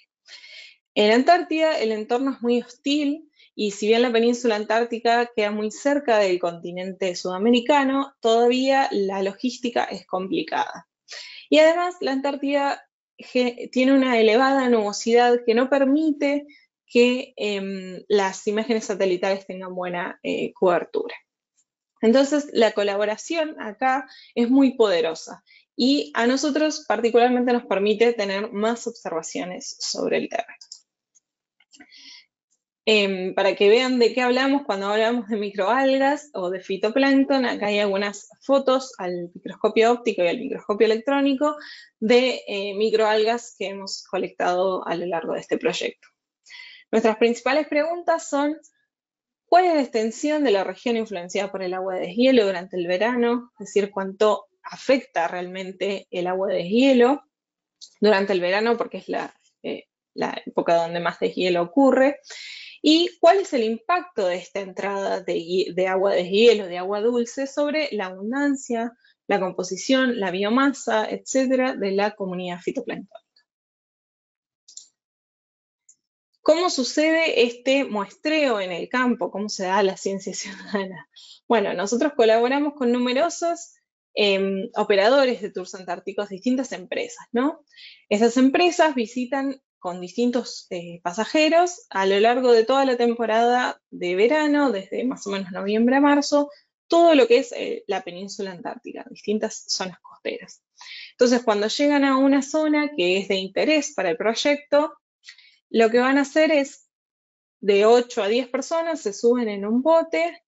En Antártida el entorno es muy hostil y si bien la península antártica queda muy cerca del continente sudamericano, todavía la logística es complicada. Y además la Antártida tiene una elevada nubosidad que no permite que em, las imágenes satelitales tengan buena eh, cobertura. Entonces, la colaboración acá es muy poderosa y a nosotros particularmente nos permite tener más observaciones sobre el terreno. Em, para que vean de qué hablamos cuando hablamos de microalgas o de fitoplancton, acá hay algunas fotos al microscopio óptico y al microscopio electrónico de eh, microalgas que hemos colectado a lo largo de este proyecto. Nuestras principales preguntas son, ¿cuál es la extensión de la región influenciada por el agua de deshielo durante el verano? Es decir, ¿cuánto afecta realmente el agua de deshielo durante el verano? Porque es la, eh, la época donde más deshielo ocurre. ¿Y cuál es el impacto de esta entrada de, agua de hielo, de agua dulce, sobre la abundancia, la composición, la biomasa, etcétera, de la comunidad fitoplanctónica? ¿Cómo sucede este muestreo en el campo? ¿Cómo se da la ciencia ciudadana? Bueno, nosotros colaboramos con numerosos em, operadores de tours antárticos, distintas empresas, ¿no? Esas empresas visitan con distintos eh, pasajeros a lo largo de toda la temporada de verano, desde más o menos noviembre a marzo, todo lo que es eh, la península antártica, distintas zonas costeras. Entonces, cuando llegan a una zona que es de interés para el proyecto, lo que van a hacer es de 8 a 10 personas se suben en un bote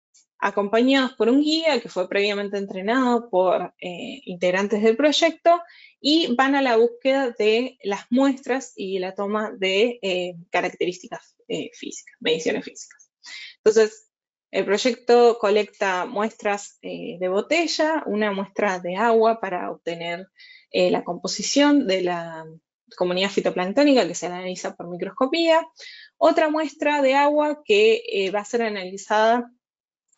acompañados por un guía que fue previamente entrenado por eh, integrantes del proyecto y van a la búsqueda de las muestras y la toma de eh, características eh, físicas, mediciones físicas. Entonces, el proyecto colecta muestras de botella, una muestra de agua para obtener la composición de la comunidad fitoplanctónica que se analiza por microscopía, otra muestra de agua que va a ser analizada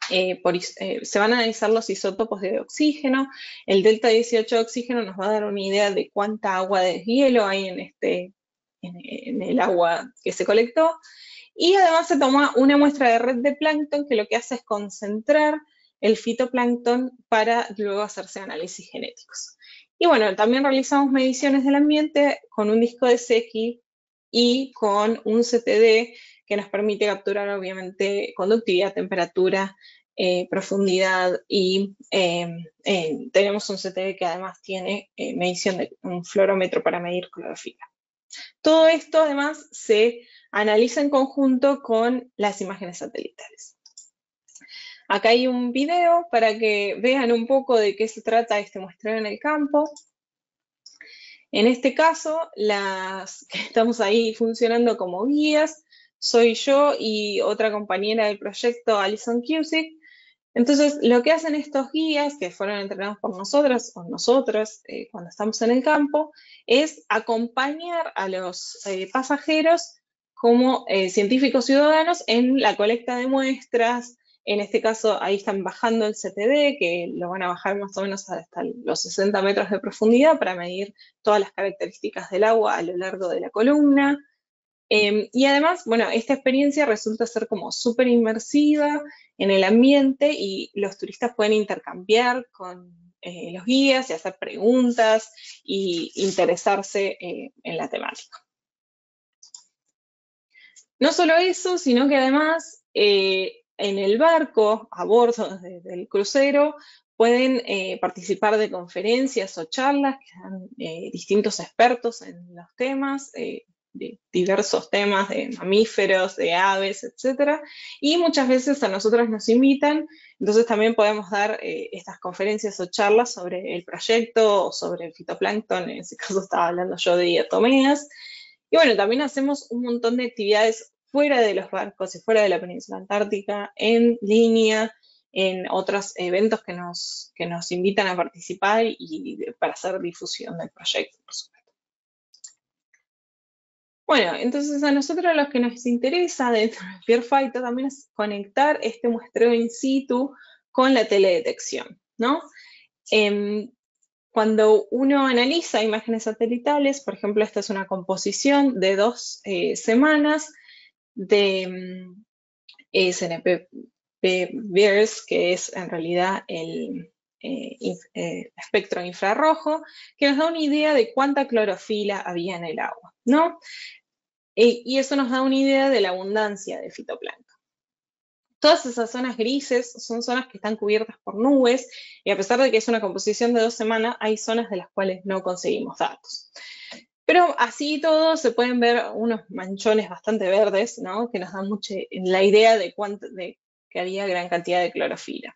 eh, eh, se van a analizar los isótopos de oxígeno. El delta 18 de oxígeno nos va a dar una idea de cuánta agua de hielo hay en, este, en, el agua que se colectó. Y además se toma una muestra de red de plancton que lo que hace es concentrar el fitoplancton para luego hacerse análisis genéticos. Y bueno, también realizamos mediciones del ambiente con un disco de Secchi y con un CTD que nos permite capturar obviamente conductividad, temperatura, eh, profundidad y em, em, tenemos un CTV que además tiene eh, medición de un fluorómetro para medir clorofila. Todo esto además se analiza en conjunto con las imágenes satelitales. Acá hay un video para que vean un poco de qué se trata este muestreo en el campo. En este caso, las que estamos ahí funcionando como guías, soy yo y otra compañera del proyecto, Alison Cusick. Entonces, lo que hacen estos guías, que fueron entrenados por nosotras o nosotros eh, cuando estamos en el campo, es acompañar a los eh, pasajeros como eh, científicos ciudadanos en la colecta de muestras. En este caso, ahí están bajando el CTD, que lo van a bajar más o menos hasta los 60 metros de profundidad para medir todas las características del agua a lo largo de la columna. Em, y además, bueno, esta experiencia resulta ser como súper inmersiva en el ambiente y los turistas pueden intercambiar con eh, los guías y hacer preguntas e interesarse eh, en la temática. No solo eso, sino que además eh, en el barco, a bordo del crucero, pueden participar de conferencias o charlas que dan distintos expertos en los temas, de diversos temas, de mamíferos, de aves, etc. Y muchas veces a nosotras nos invitan, entonces también podemos dar eh, estas conferencias o charlas sobre el proyecto o sobre el fitoplancton, en ese caso estaba hablando yo de diatomeas. Y bueno, también hacemos un montón de actividades fuera de los barcos y fuera de la península antártica, en línea, en otros eventos que nos, que nos invitan a participar y para hacer difusión del proyecto, por supuesto. Bueno, entonces a nosotros lo que nos interesa dentro de Fighter también es conectar este muestreo in situ con la teledetección, ¿no? Em, cuando uno analiza imágenes satelitales, por ejemplo, esta es una composición de dos eh, semanas de mm, SNP Bears, que es en realidad el, eh, eh, espectro infrarrojo, que nos da una idea de cuánta clorofila había en el agua, ¿no? y eso nos da una idea de la abundancia de fitoplancton. Todas esas zonas grises son zonas que están cubiertas por nubes, y a pesar de que es una composición de dos semanas, hay zonas de las cuales no conseguimos datos. Pero así y todo se pueden ver unos manchones bastante verdes, ¿no? Que nos dan la idea de, cuánto, de que había gran cantidad de clorofila.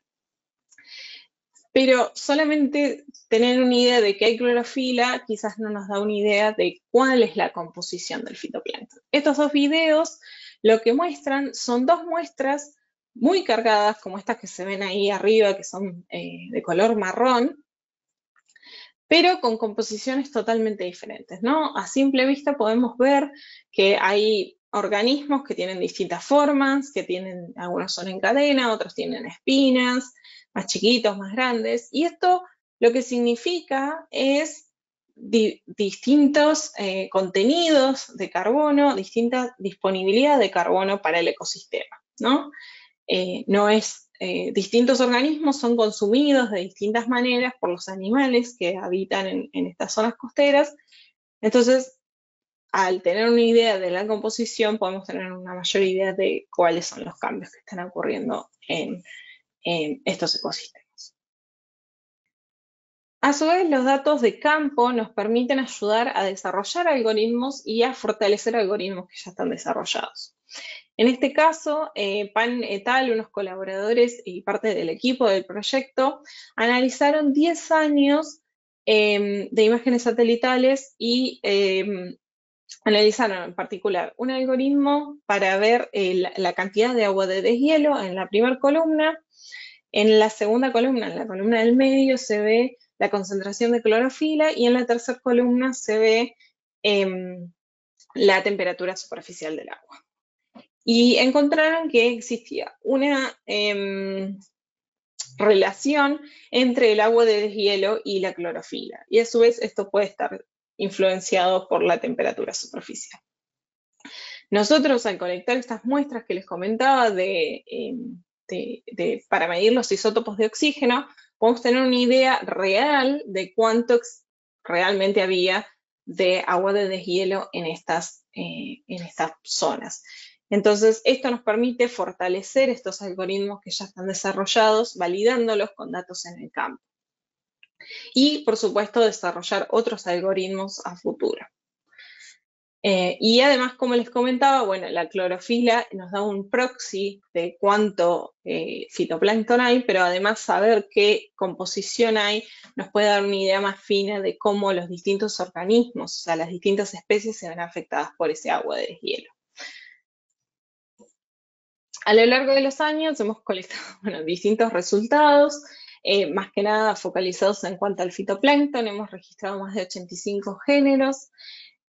Pero solamente tener una idea de que hay clorofila quizás no nos da una idea de cuál es la composición del fitoplancton. Estos dos videos lo que muestran son dos muestras muy cargadas, como estas que se ven ahí arriba, que son eh, de color marrón, pero con composiciones totalmente diferentes, ¿no? A simple vista podemos ver que hay organismos que tienen distintas formas, que tienen, algunos son en cadena, otros tienen espinas, más chiquitos, más grandes. Y esto lo que significa es distintos eh, contenidos de carbono, distinta disponibilidad de carbono para el ecosistema. No, eh, no es eh, distintos organismos son consumidos de distintas maneras por los animales que habitan en, en, estas zonas costeras. Entonces, al tener una idea de la composición, podemos tener una mayor idea de cuáles son los cambios que están ocurriendo en, estos ecosistemas. A su vez, los datos de campo nos permiten ayudar a desarrollar algoritmos y a fortalecer algoritmos que ya están desarrollados. En este caso, eh, Pan et al., unos colaboradores y parte del equipo del proyecto, analizaron 10 años em, de imágenes satelitales y em, analizaron en particular un algoritmo para ver eh, la, cantidad de agua de deshielo en la primera columna, en la segunda columna, en la columna del medio, se ve la concentración de clorofila y en la tercera columna se ve em, la temperatura superficial del agua. Y encontraron que existía una em, relación entre el agua de deshielo y la clorofila. Y a su vez esto puede estar influenciado por la temperatura superficial. Nosotros al conectar estas muestras que les comentaba de... Em, este, para medir los isótopos de oxígeno, podemos tener una idea real de cuánto realmente había de agua de deshielo en estas, eh, en estas zonas. Entonces, esto nos permite fortalecer estos algoritmos que ya están desarrollados, validándolos con datos en el campo. Y, por supuesto, desarrollar otros algoritmos a futuro. Eh, y además, como les comentaba, la clorofila nos da un proxy de cuánto eh, fitoplancton hay, pero además saber qué composición hay nos puede dar una idea más fina de cómo los distintos organismos, o sea, las distintas especies se ven afectadas por ese agua de deshielo. A lo largo de los años hemos colectado distintos resultados, eh, más que nada focalizados en cuanto al fitoplancton, hemos registrado más de 85 géneros,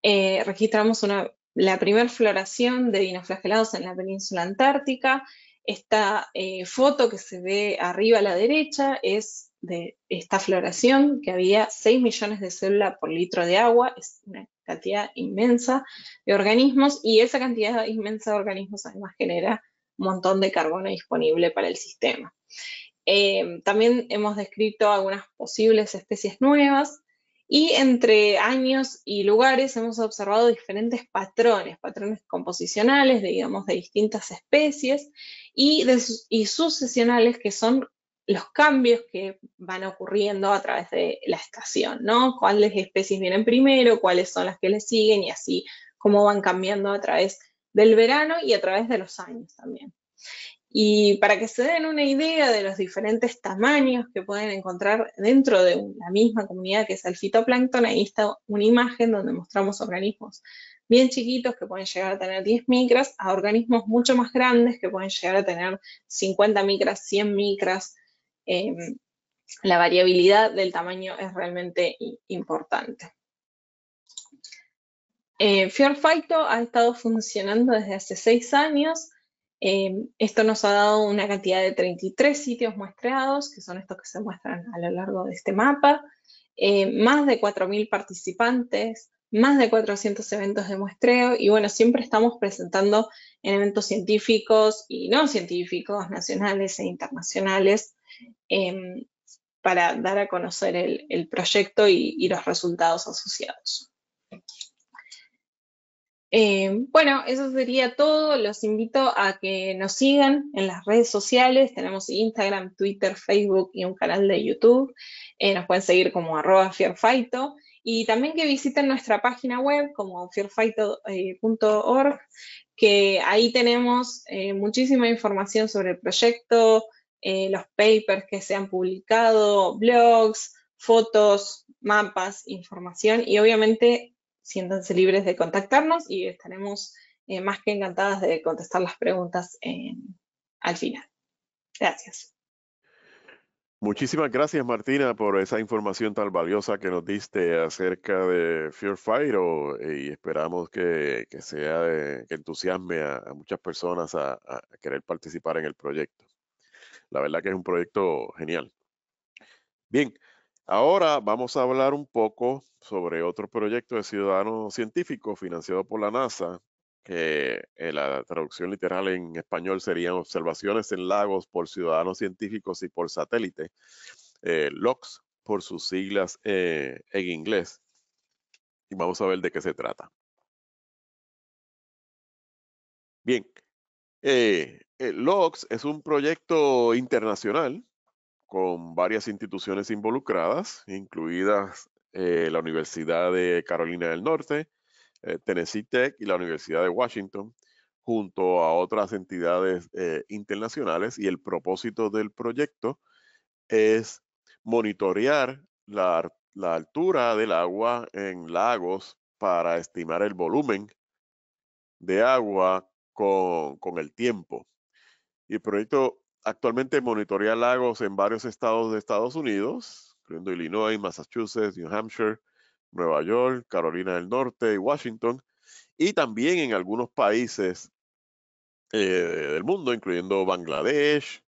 eh, registramos la primera floración de dinoflagelados en la península antártica. Esta eh, foto que se ve arriba a la derecha es de esta floración, que había 6 millones de células por litro de agua, es una cantidad inmensa de organismos, y esa cantidad inmensa de organismos además genera un montón de carbono disponible para el sistema. Eh, también hemos descrito algunas posibles especies nuevas, y entre años y lugares hemos observado diferentes patrones, patrones composicionales, de, digamos, de distintas especies y, de, sucesionales, que son los cambios que van ocurriendo a través de la estación, ¿no? Cuáles especies vienen primero, cuáles son las que le siguen y así cómo van cambiando a través del verano y a través de los años también. Y para que se den una idea de los diferentes tamaños que pueden encontrar dentro de la misma comunidad que es el fitoplancton, ahí está una imagen donde mostramos organismos bien chiquitos que pueden llegar a tener 10 micras, a organismos mucho más grandes que pueden llegar a tener 50 micras, 100 micras. Em, la variabilidad del tamaño es realmente importante. Eh, Fiorfaito ha estado funcionando desde hace seis años, Em, esto nos ha dado una cantidad de 33 sitios muestreados, que son estos que se muestran a lo largo de este mapa, em, más de 4.000 participantes, más de 400 eventos de muestreo y bueno, siempre estamos presentando en eventos científicos y no científicos, nacionales e internacionales, em, para dar a conocer el, proyecto y, y los resultados asociados. Eh, bueno, eso sería todo. Los invito a que nos sigan en las redes sociales. Tenemos Instagram, Twitter, Facebook y un canal de YouTube. Eh, nos pueden seguir como arroba fierfaito. Y también que visiten nuestra página web como fierfaito.org, eh, que ahí tenemos muchísima información sobre el proyecto, los papers que se han publicado, blogs, fotos, mapas, información y obviamente siéntanse libres de contactarnos y estaremos eh, más que encantadas de contestar las preguntas al final. Gracias. Muchísimas gracias, Martina, por esa información tan valiosa que nos diste acerca de Fear Fire eh, y esperamos que, que sea eh, que entusiasme a, muchas personas a, querer participar en el proyecto. La verdad que es un proyecto genial. Bien, Ahora vamos a hablar un poco sobre otro proyecto de Ciudadanos Científicos financiado por la NASA, que eh, la traducción literal en español serían observaciones en lagos por ciudadanos científicos y por satélite, eh, LOX por sus siglas eh, en inglés. Y vamos a ver de qué se trata. Bien, LOX es un proyecto internacional con varias instituciones involucradas, incluidas eh, la Universidad de Carolina del Norte, eh, Tennessee Tech y la Universidad de Washington, junto a otras entidades eh, internacionales. Y el propósito del proyecto es monitorear la, altura del agua en lagos para estimar el volumen de agua con, con el tiempo. Y el proyecto actualmente monitorea lagos en varios estados de Estados Unidos, incluyendo Illinois, Massachusetts, New Hampshire, Nueva York, Carolina del Norte y Washington, y también en algunos países eh, del mundo, incluyendo Bangladesh,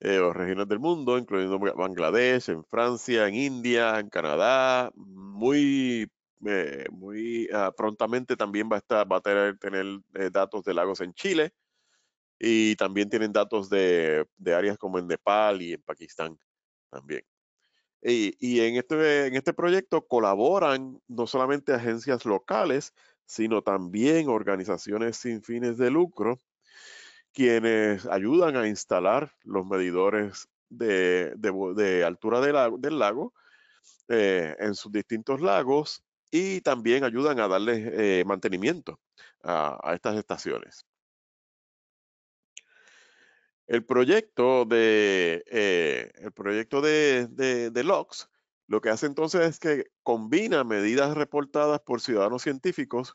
eh, regiones del mundo, incluyendo Bangladesh, en Francia, en India, en Canadá, muy, eh, muy ah, prontamente también va a, estar, va a tener, tener datos de lagos en Chile, y también tienen datos de, áreas como en Nepal y en Pakistán también. Y, en, este, en este proyecto colaboran no solamente agencias locales, sino también organizaciones sin fines de lucro, quienes ayudan a instalar los medidores de, altura del lago eh, en sus distintos lagos y también ayudan a darles eh, mantenimiento a, estas estaciones. El proyecto de, eh, el proyecto de, lo que hace entonces es que combina medidas reportadas por ciudadanos científicos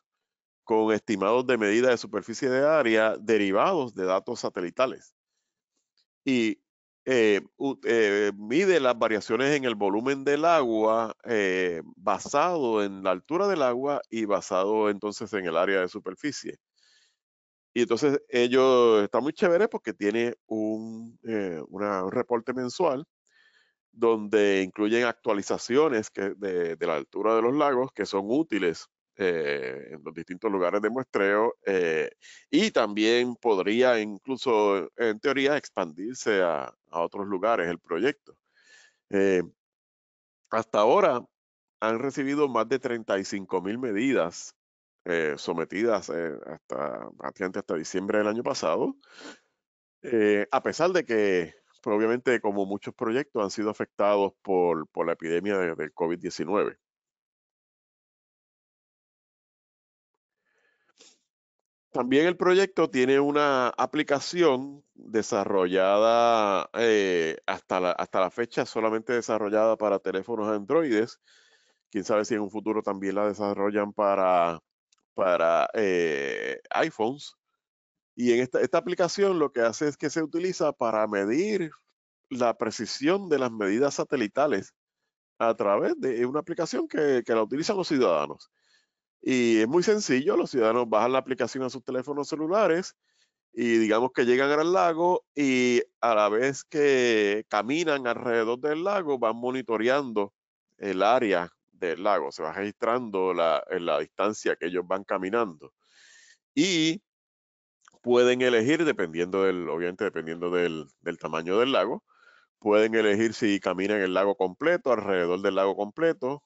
con estimados de medida de superficie de área derivados de datos satelitales. Y eh, eh, mide las variaciones en el volumen del agua eh, basado en la altura del agua y basado entonces en el área de superficie. Y entonces ellos, está muy chévere porque tiene eh, un, reporte mensual donde incluyen actualizaciones que de, la altura de los lagos que son útiles eh, en los distintos lugares de muestreo eh, y también podría incluso en teoría expandirse a, otros lugares el proyecto. hasta ahora han recibido más de 35 mil medidas eh, sometidas eh, hasta hasta diciembre del año pasado, eh, a pesar de que pues, obviamente como muchos proyectos han sido afectados por, la epidemia del COVID-19. También el proyecto tiene una aplicación desarrollada hasta, la, hasta la fecha solamente desarrollada para teléfonos androides. Quién sabe si en un futuro también la desarrollan para para eh, iPhones. Y en esta, aplicación lo que hace es que se utiliza para medir la precisión de las medidas satelitales a través de una aplicación que, que la utilizan los ciudadanos. Y es muy sencillo, los ciudadanos bajan la aplicación a sus teléfonos celulares y digamos que llegan al lago y a la vez que caminan alrededor del lago van monitoreando el área del lago, se va registrando la, en eh, la distancia que ellos van caminando. Y pueden elegir, dependiendo del, obviamente dependiendo del, tamaño del lago, pueden elegir si caminan el lago completo, alrededor del lago completo,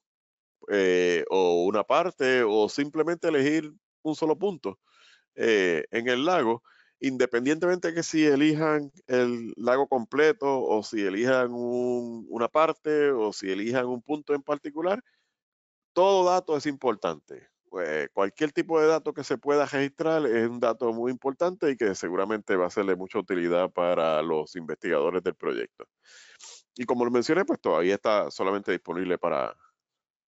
eh, o una parte, o simplemente elegir un solo punto eh, en el lago independientemente que si elijan el lago completo o si elijan una parte o si elijan un punto en particular, todo dato es importante. Pues, cualquier tipo de dato que se pueda registrar es un dato muy importante y que seguramente va a ser de mucha utilidad para los investigadores del proyecto. Y como lo mencioné, pues todavía está solamente disponible para,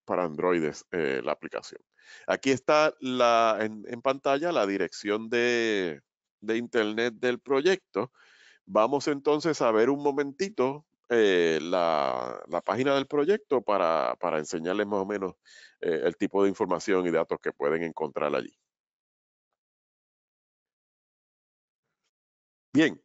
para Androides eh, la aplicación. Aquí está en, pantalla la dirección de, de internet del proyecto. Vamos entonces a ver un momentito eh, la, página del proyecto para, enseñarles más o menos eh, el tipo de información y datos que pueden encontrar allí. Bien,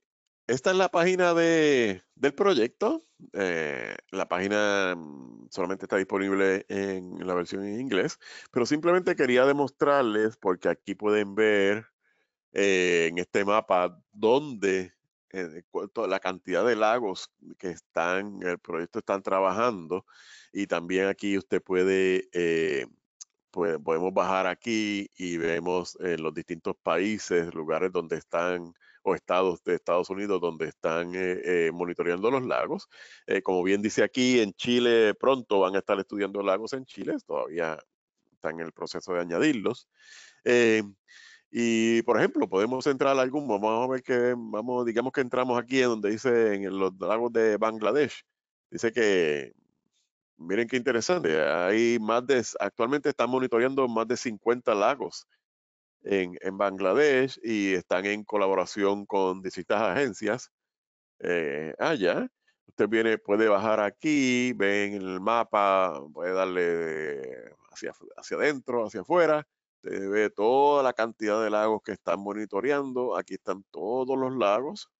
esta es la página del proyecto. Eh, la página mm, solamente está disponible en la versión en inglés, pero simplemente quería demostrarles, porque aquí pueden ver en este mapa dónde eh, la cantidad de lagos que están, el proyecto están trabajando y también aquí usted puede, eh, pues, podemos bajar aquí y vemos eh, los distintos países, lugares donde están o estados de Estados Unidos donde están eh, eh, monitoreando los lagos. Eh, como bien dice aquí, en Chile pronto van a estar estudiando lagos en Chile, todavía están en el proceso de añadirlos. Y, por ejemplo, podemos entrar a algún, vamos a ver que, vamos, digamos que entramos aquí en donde dice en los lagos de Bangladesh, dice que, miren qué interesante, hay más de, actualmente están monitoreando más de 50 lagos en, Bangladesh y están en colaboración con distintas agencias eh, allá. Usted viene, puede bajar aquí, ven el mapa, puede darle hacia, hacia adentro, hacia afuera se eh, ve toda la cantidad de lagos que están monitoreando. Aquí están todos los lagos.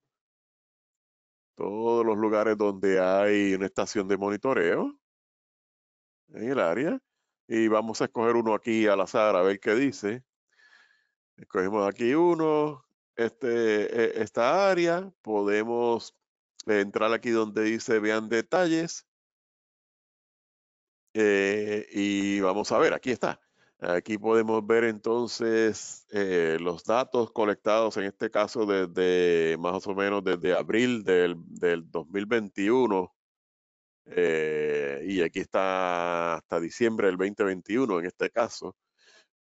Todos los lugares donde hay una estación de monitoreo en el área. Y vamos a escoger uno aquí al azar a ver qué dice. Escogemos aquí uno, este, e, esta área. Podemos entrar aquí donde dice vean detalles. Eh, y vamos a ver, aquí está. Aquí podemos ver entonces eh, los datos colectados en este caso desde más o menos desde abril del, 2021 eh, y aquí está hasta diciembre del 2021 en este caso.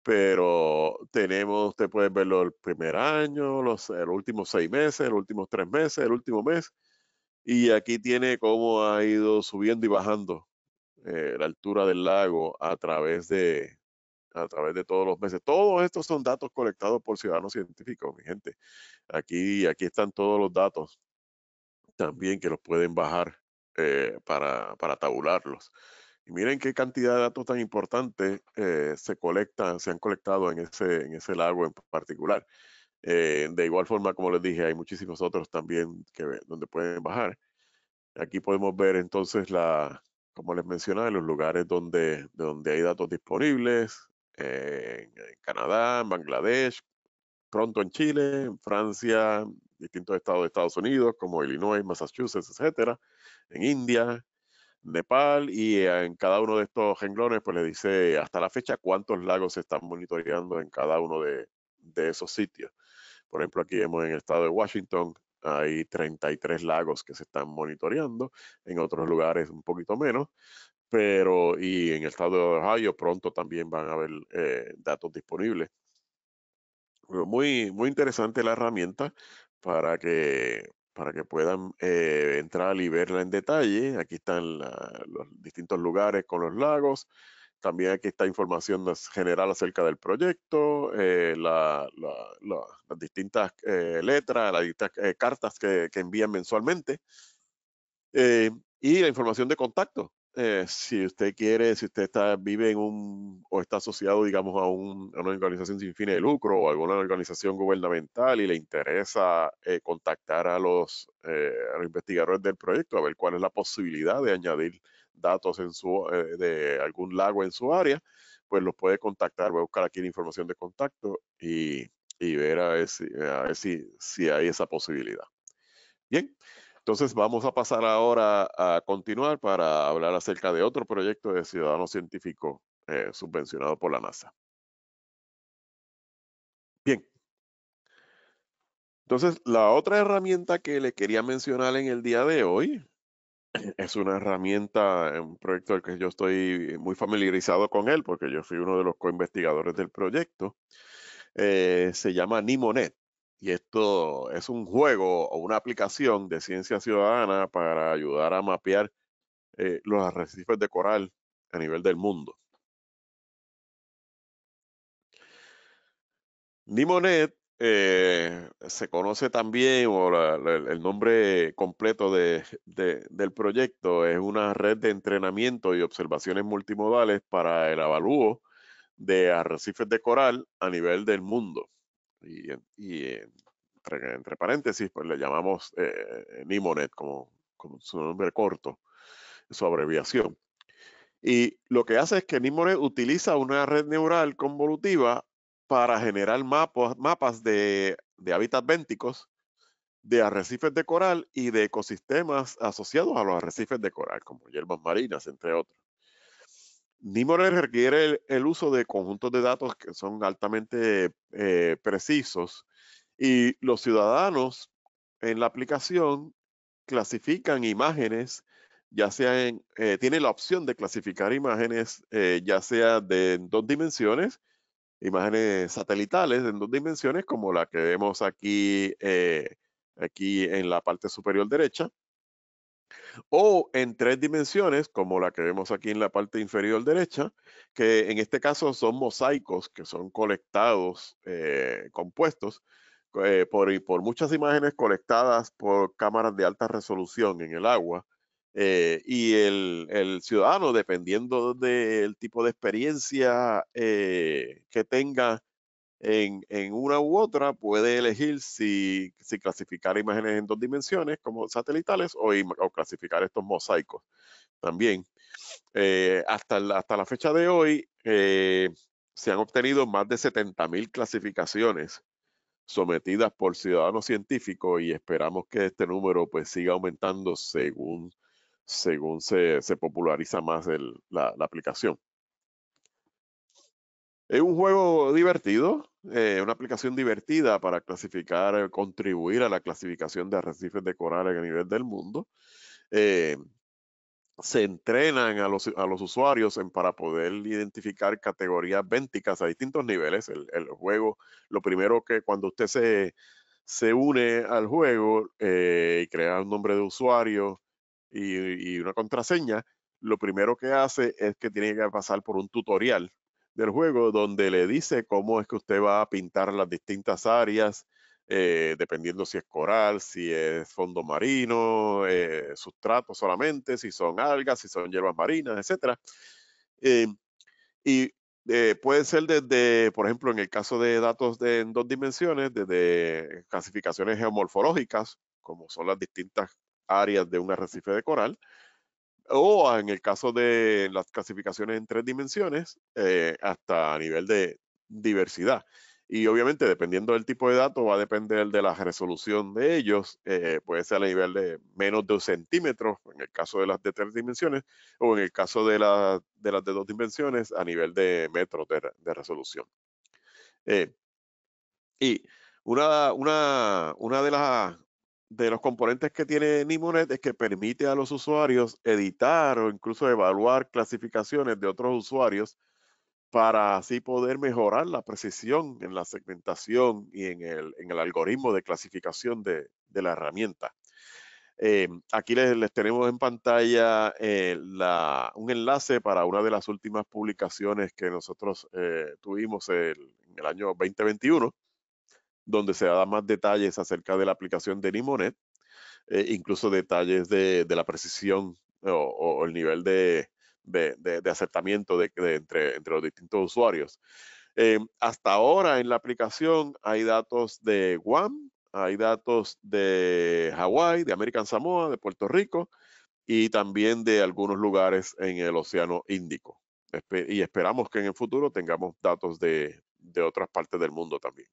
Pero tenemos, usted puede verlo el primer año, los, últimos seis meses, los últimos tres meses, el último mes. Y aquí tiene cómo ha ido subiendo y bajando eh, la altura del lago a través de, a través de todos los meses. Todos estos son datos colectados por ciudadanos científicos, mi gente. Aquí, aquí están todos los datos también que los pueden bajar eh, para, para, tabularlos. Y miren qué cantidad de datos tan importantes eh, se colectan, se han colectado en ese, en ese lago en particular. Eh, de igual forma, como les dije, hay muchísimos otros también que, donde pueden bajar. Aquí podemos ver entonces la, como les mencionaba, los lugares donde, donde hay datos disponibles, en Canadá, en Bangladesh, pronto en Chile, en Francia, distintos estados de Estados Unidos como Illinois, Massachusetts, etcétera, en India, Nepal y eh, en cada uno de estos renglones pues le dice hasta la fecha cuántos lagos se están monitoreando en cada uno de, de esos sitios. Por ejemplo, aquí vemos en el estado de Washington hay 33 lagos que se están monitoreando, en otros lugares un poquito menos, pero y en el estado de Ohio pronto también van a haber eh, datos disponibles. Muy, muy interesante la herramienta para que, para que puedan eh, entrar y verla en detalle. Aquí están los distintos lugares con los lagos. También aquí está información general acerca del proyecto, eh, las distintas letras, las distintas cartas que, que envían mensualmente y la información de contacto eh, si usted quiere, si usted vive en un o está asociado, digamos, a, una organización sin fines de lucro o alguna organización gubernamental y le interesa eh, contactar eh, a los, investigadores del proyecto a ver cuál es la posibilidad de añadir datos en su, de algún lago en su área, pues los puede contactar, voy a buscar aquí la información de contacto y, ver a ver, si, a ver si, si hay esa posibilidad. Bien, entonces vamos a pasar ahora a continuar para hablar acerca de otro proyecto de ciudadano científico eh, subvencionado por la NASA. Bien. Entonces, la otra herramienta que le quería mencionar en el día de hoy es una herramienta, eh, un proyecto del que yo estoy muy familiarizado con él porque yo fui uno de los co-investigadores del proyecto. Eh, se llama NIMONET. Y esto es un juego o una aplicación de ciencia ciudadana para ayudar a mapear eh, los arrecifes de coral a nivel del mundo. Nimonet eh, se conoce también, o el nombre completo del proyecto es una red de entrenamiento y observaciones multimodales para el avalúo de arrecifes de coral a nivel del mundo y, entre, paréntesis, pues le llamamos eh, Nimonet como, su nombre corto, su abreviación. Y lo que hace es que Nimonet utiliza una red neural convolutiva para generar mapas, mapas de, de hábitats bénticos, de arrecifes de coral y de ecosistemas asociados a los arrecifes de coral, como hierbas marinas, entre otros. Nimore requiere el, uso de conjuntos de datos que son altamente eh, precisos y los ciudadanos en la aplicación clasifican imágenes, ya sea en, eh, tiene la opción de clasificar imágenes, eh, ya sea de dos dimensiones, imágenes satelitales en dos dimensiones, como la que vemos aquí, aquí en la parte superior derecha, o en tres dimensiones, como la que vemos aquí en la parte inferior derecha, que en este caso son mosaicos que son colectados, eh, compuestos eh, por, muchas imágenes colectadas por cámaras de alta resolución en el agua. Eh, y el, el, ciudadano, dependiendo del tipo de experiencia que tenga en, una u otra puede elegir si, si, clasificar imágenes en dos dimensiones como satelitales o, clasificar estos mosaicos también. Eh, hasta, la, hasta la fecha de hoy eh, se han obtenido más de 70.000 clasificaciones sometidas por ciudadanos científicos y esperamos que este número pues siga aumentando según, según se, populariza más la aplicación. Es un juego divertido, eh, una aplicación divertida para clasificar, eh, contribuir a la clasificación de arrecifes de coral a nivel del mundo. Eh, se entrenan a los, usuarios para poder identificar categorías bénticas a distintos niveles. El, juego, lo primero que cuando usted se, une al juego y crea un nombre de usuario y una contraseña, lo primero que hace es que tiene que pasar por un tutorial del juego donde le dice cómo es que usted va a pintar las distintas áreas, eh, dependiendo si es coral, si es fondo marino, eh, sustrato solamente, si son algas, si son hierbas marinas, etcétera. Eh, y puede ser desde, por ejemplo, en el caso de datos de, en dos dimensiones, desde clasificaciones geomorfológicas, como son las distintas áreas de un arrecife de coral, o en el caso de las clasificaciones en tres dimensiones, eh, hasta a nivel de diversidad. Y obviamente, dependiendo del tipo de datos, va a depender de la resolución de ellos. Eh, puede ser a nivel de menos de un centímetro, en el caso de las de tres dimensiones, o en el caso de, las de dos dimensiones, a nivel de metros de, resolución. Eh, y una, una, una de las de los componentes que tiene Nimonet es que permite a los usuarios editar o incluso evaluar clasificaciones de otros usuarios para así poder mejorar la precisión en la segmentación y en el, algoritmo de clasificación de, la herramienta. Em, aquí les, tenemos en pantalla eh, un enlace para una de las últimas publicaciones que nosotros eh, tuvimos en el año 2021 donde se da más detalles acerca de la aplicación de Limonet, eh, incluso detalles de, la precisión o, el nivel de, acertamiento entre, los distintos usuarios. Em, hasta ahora en la aplicación hay datos de Guam, hay datos de Hawái, de American Samoa, de Puerto Rico y también de algunos lugares en el Océano Índico. y esperamos que en el futuro tengamos datos de otras partes del mundo también.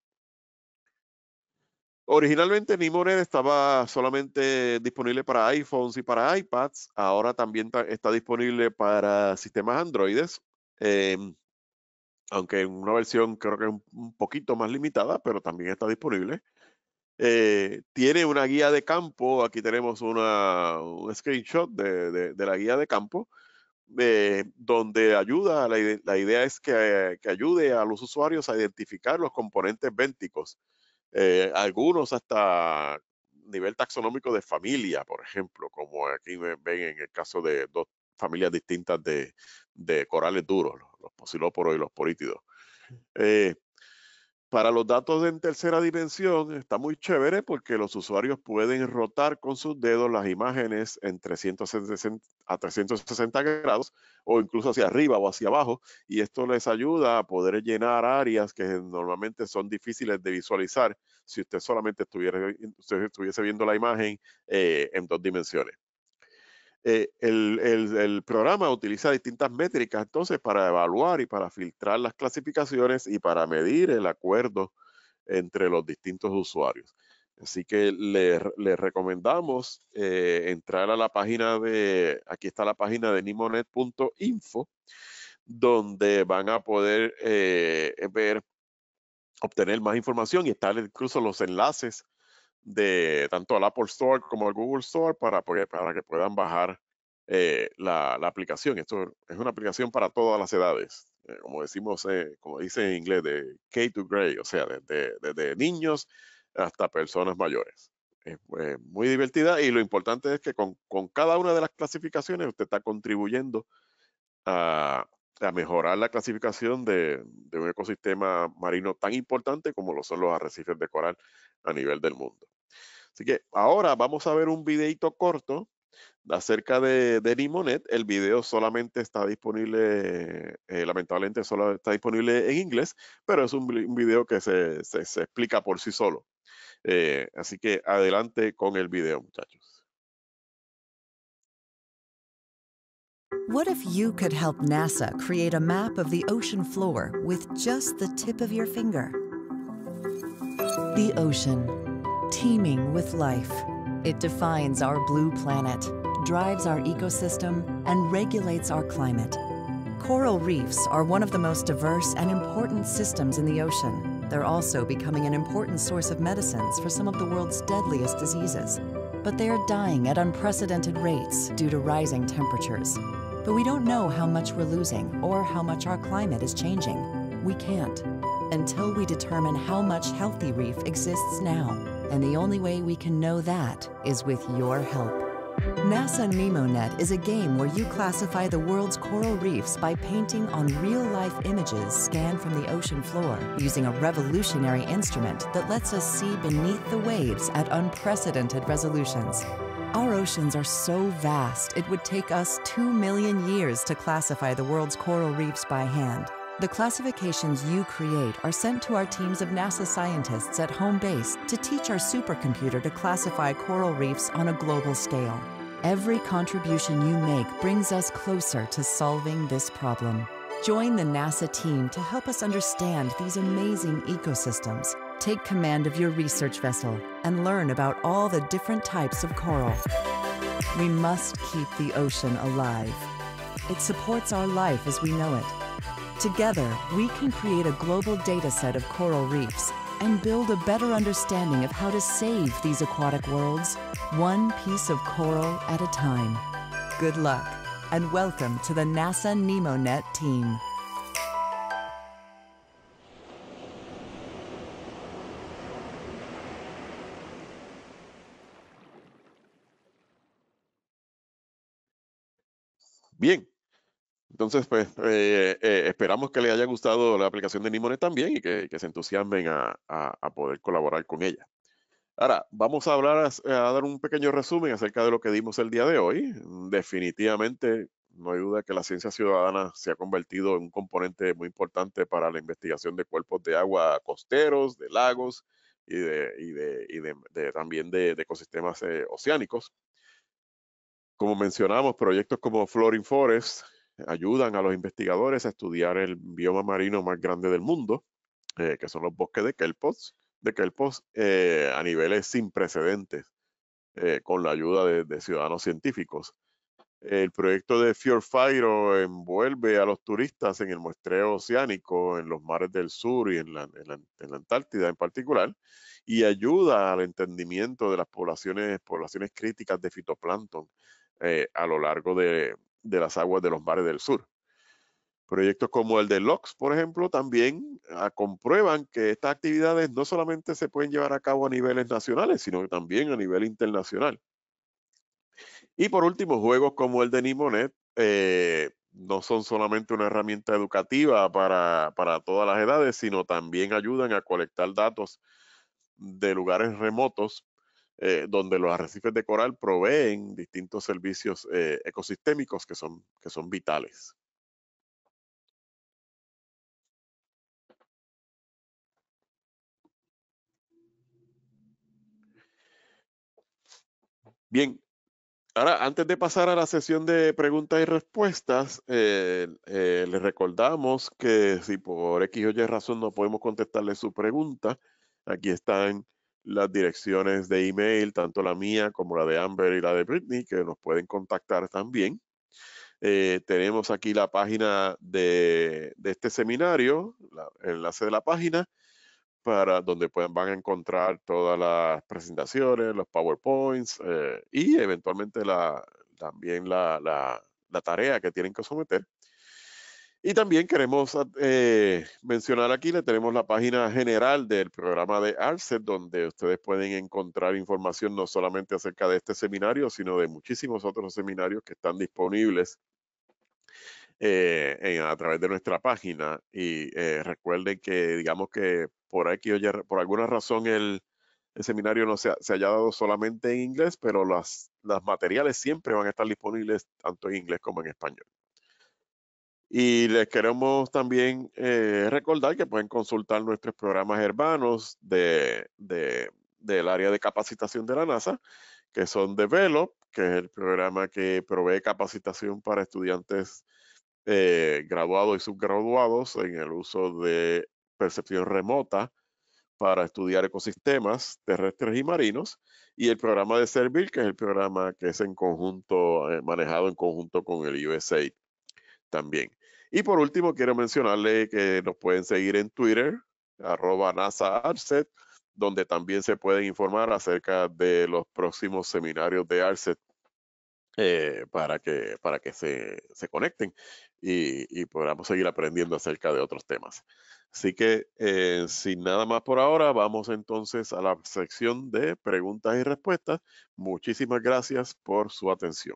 Originalmente Nimorel estaba solamente disponible para iPhones y para iPads, ahora también está disponible para sistemas Androides, em, aunque en una versión creo que un poquito más limitada, pero también está disponible. Eh, tiene una guía de campo, aquí tenemos un screenshot de, la guía de campo, eh, donde ayuda, la, idea es que, que ayude a los usuarios a identificar los componentes bénticos eh, algunos hasta nivel taxonómico de familia, por ejemplo, como aquí ven en el caso de dos familias distintas de, corales duros, los, posilóporos y los porítidos para los datos en tercera dimensión está muy chévere porque los usuarios pueden rotar con sus dedos las imágenes en 360, a 360 grados o incluso hacia arriba o hacia abajo y esto les ayuda a poder llenar áreas que normalmente son difíciles de visualizar si usted solamente estuviese viendo la imagen eh, en dos dimensiones. Eh, el, programa utiliza distintas métricas entonces para evaluar y para filtrar las clasificaciones y para medir el acuerdo entre los distintos usuarios. Así que les recomendamos eh, entrar a la página de, aquí está la página de nimonet.info, donde van a poder eh, ver, obtener más información y están incluso los enlaces de tanto al Apple Store como al Google Store para, para que puedan bajar eh, la, aplicación. Esto es una aplicación para todas las edades, eh, como decimos, eh, como dice en inglés, de K to Gray o sea, desde, niños hasta personas mayores. Es muy divertida y lo importante es que con, cada una de las clasificaciones usted está contribuyendo a, mejorar la clasificación de, de un ecosistema marino tan importante como lo son los arrecifes de coral a nivel del mundo. Así que ahora vamos a ver un videito corto acerca de, Nimonet. El video solamente está disponible, eh, lamentablemente solo está disponible en inglés, pero es un, video que se, explica por sí solo. Eh, así que adelante con el video, muchachos. What if you could help NASA create a map of the ocean floor with just the tip of your finger? The ocean. teeming with life. It defines our blue planet, drives our ecosystem, and regulates our climate. Coral reefs are one of the most diverse and important systems in the ocean. They're also becoming an important source of medicines for some of the world's deadliest diseases. But they are dying at unprecedented rates due to rising temperatures. But we don't know how much we're losing or how much our climate is changing. We can't until we determine how much healthy reef exists now and the only way we can know that is with your help. NASA NemoNet is a game where you classify the world's coral reefs by painting on real-life images scanned from the ocean floor using a revolutionary instrument that lets us see beneath the waves at unprecedented resolutions. Our oceans are so vast, it would take us two million years to classify the world's coral reefs by hand. The classifications you create are sent to our teams of NASA scientists at home base to teach our supercomputer to classify coral reefs on a global scale. Every contribution you make brings us closer to solving this problem. Join the NASA team to help us understand these amazing ecosystems. Take command of your research vessel and learn about all the different types of coral. We must keep the ocean alive. It supports our life as we know it Together, we can create a global data set of coral reefs and build a better understanding of how to save these aquatic worlds, one piece of coral at a time. Good luck, and welcome to the NASA NemoNet team. Bien, Entonces, pues eh, eh, esperamos que les haya gustado la aplicación de Nimone también y que, se entusiasmen a, poder colaborar con ella. Ahora, vamos a hablar, a, dar un pequeño resumen acerca de lo que dimos el día de hoy. Definitivamente, no hay duda que la ciencia ciudadana se ha convertido en un componente muy importante para la investigación de cuerpos de agua costeros, de lagos y, de, también de, ecosistemas eh, oceánicos. Como mencionamos, proyectos como Flooring Forest, ayudan a los investigadores a estudiar el bioma marino más grande del mundo, eh, que son los bosques de kelpos, de kelpos eh, a niveles sin precedentes, eh, con la ayuda de, ciudadanos científicos. El proyecto de Fire envuelve a los turistas en el muestreo oceánico, en los mares del sur y en la, Antártida en particular, y ayuda al entendimiento de las poblaciones, poblaciones críticas de fitoplancton a lo largo de, de las aguas de los mares del sur. Proyectos como el de LOX, por ejemplo, también ah, comprueban que estas actividades no solamente se pueden llevar a cabo a niveles nacionales, sino también a nivel internacional. Y por último, juegos como el de Nimonet eh, no son solamente una herramienta educativa para, para todas las edades, sino también ayudan a colectar datos de lugares remotos eh, donde los arrecifes de coral proveen distintos servicios eh, ecosistémicos que son, que son vitales. Bien, ahora antes de pasar a la sesión de preguntas y respuestas, eh, les recordamos que si por X o Y razón no podemos contestarle su pregunta, aquí están las direcciones de email, tanto la mía como la de Amber y la de Britney, que nos pueden contactar también. Eh, tenemos aquí la página de, este seminario, el enlace de la página, para donde pueden, van a encontrar todas las presentaciones, los PowerPoints eh, y eventualmente también la tarea que tienen que someter y también queremos ah, eh, mencionar aquí, le tenemos la página general del programa de ARCET, donde ustedes pueden encontrar información no solamente acerca de este seminario, sino de muchísimos otros seminarios que están disponibles eh, a través de nuestra página. Y eh, recuerden que, digamos que por aquí, por alguna razón, el, seminario no se, se haya dado solamente en inglés, pero los las materiales siempre van a estar disponibles tanto en inglés como en español. Y les queremos también eh, recordar que pueden consultar nuestros programas hermanos de, del área de capacitación de la NASA, que son Develop, que es el programa que provee capacitación para estudiantes eh, graduados y subgraduados en el uso de percepción remota para estudiar ecosistemas terrestres y marinos, y el programa de Servil, que es el programa que es en conjunto, eh, manejado en conjunto con el USAID también. Y por último, quiero mencionarle que nos pueden seguir en Twitter, arroba NASA Arset, donde también se pueden informar acerca de los próximos seminarios de Arset eh, para que, para que se, conecten y, podamos seguir aprendiendo acerca de otros temas. Así que, eh, sin nada más por ahora, vamos entonces a la sección de preguntas y respuestas. Muchísimas gracias por su atención.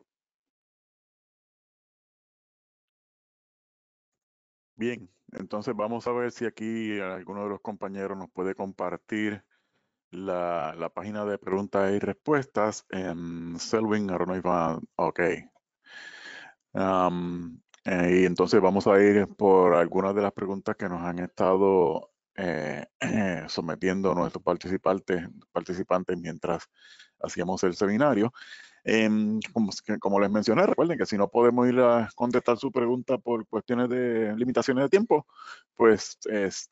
Bien, entonces vamos a ver si aquí alguno de los compañeros nos puede compartir la, página de preguntas y respuestas en Selwyn ahora Ok. Um, y entonces vamos a ir por algunas de las preguntas que nos han estado eh, sometiendo nuestros participantes, participantes mientras hacíamos el seminario. Em, como, como, les mencioné, recuerden que si no podemos ir a contestar su pregunta por cuestiones de limitaciones de tiempo, pues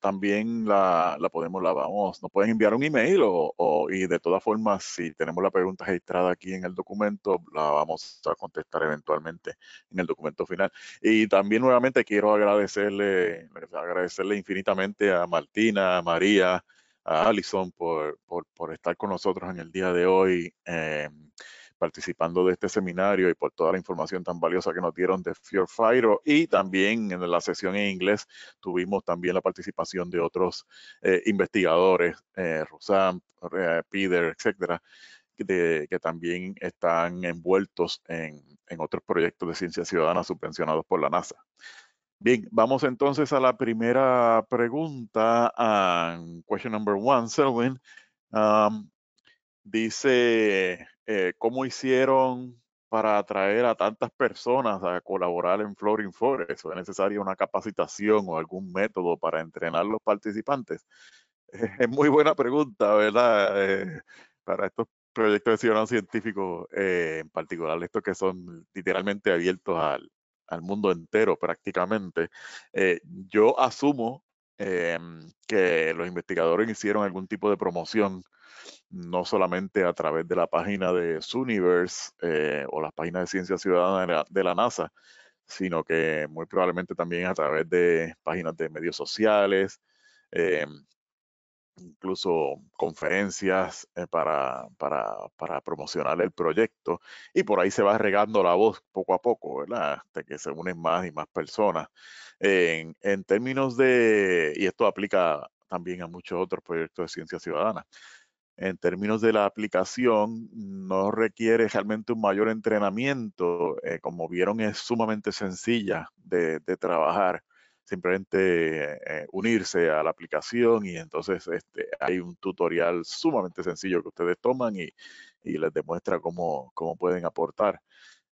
también la, la, podemos, la vamos, nos pueden enviar un email o, y de todas formas, si tenemos la pregunta registrada aquí en el documento, la vamos a contestar eventualmente en el documento final. Y también nuevamente quiero agradecerle, agradecerle infinitamente a Martina, a María, a Alison por, por, por estar con nosotros en el día de hoy. Eh, participando de este seminario y por toda la información tan valiosa que nos dieron de Fear Fire. Y también en la sesión en inglés tuvimos también la participación de otros eh, investigadores, eh, eh, Peter, etcétera, que también están envueltos en, otros proyectos de ciencia ciudadana subvencionados por la NASA. Bien, vamos entonces a la primera pregunta. Um, question number one, Selwyn. Um, dice eh, cómo hicieron para atraer a tantas personas a colaborar en Flooring Forest. ¿Es necesaria una capacitación o algún método para entrenar los participantes? Eh, es muy buena pregunta, ¿verdad? Eh, para estos proyectos de ciudadanos científicos, en particular estos que son literalmente abiertos al, al mundo entero prácticamente, yo asumo eh, que los investigadores hicieron algún tipo de promoción, no solamente a través de la página de Suniverse eh, o las páginas de ciencia ciudadana de la, NASA, sino que muy probablemente también a través de páginas de medios sociales, eh, incluso conferencias eh, para, promocionar el proyecto y por ahí se va regando la voz poco a poco, ¿verdad? Hasta que se unen más y más personas. En, términos de, y esto aplica también a muchos otros proyectos de ciencia ciudadana, en términos de la aplicación, no requiere realmente un mayor entrenamiento. Eh, como vieron, es sumamente sencilla de, de trabajar simplemente eh, unirse a la aplicación y entonces este, hay un tutorial sumamente sencillo que ustedes toman y, y les demuestra cómo, cómo pueden aportar.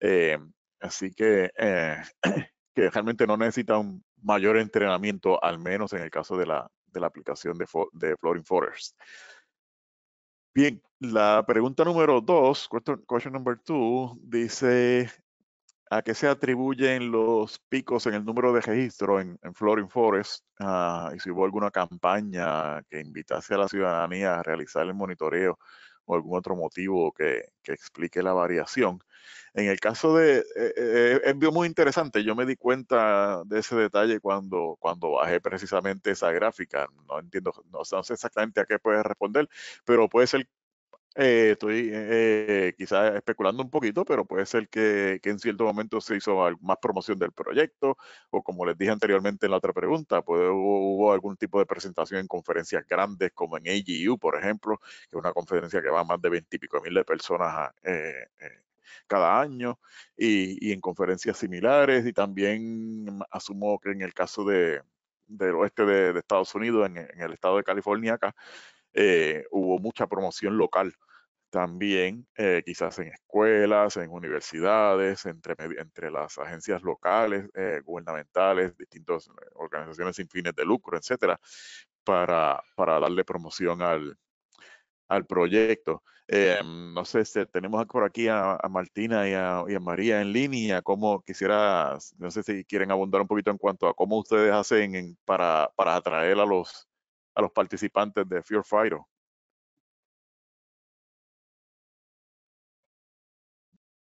Eh, así que, eh, que realmente no necesita un mayor entrenamiento, al menos en el caso de la, aplicación de, de Floating Forest. Bien, la pregunta número dos, question number two, dice, ¿A qué se atribuyen los picos en el número de registro en, Forest? Ah, y si hubo alguna campaña que invitase a la ciudadanía a realizar el monitoreo o algún otro motivo que, explique la variación. En el caso de, eh, eh, es muy interesante, yo me di cuenta de ese detalle cuando, cuando bajé precisamente esa gráfica, no entiendo, no, no sé exactamente a qué puede responder, pero puede ser eh, estoy eh, quizás especulando un poquito, pero puede ser que, que, en cierto momento se hizo más promoción del proyecto o como les dije anteriormente en la otra pregunta, hubo, algún tipo de presentación en conferencias grandes como en AGU, por ejemplo, que es una conferencia que va a más de veintipico mil de personas ah, eh, cada año y, en conferencias similares y también asumo que en el caso del oeste de, Estados Unidos, en, en, el estado de California, acá, eh, hubo mucha promoción local también, eh, quizás en escuelas, en universidades, entre, entre las agencias locales, eh, gubernamentales, distintas organizaciones sin fines de lucro, etcétera, para, para darle promoción al, proyecto. no sé, si este, tenemos por aquí a, Martina y a, María en línea. ¿Cómo quisiera, no sé si quieren abundar un poquito en cuanto a cómo ustedes hacen para atraer a los, a los participantes de Fear Fighter.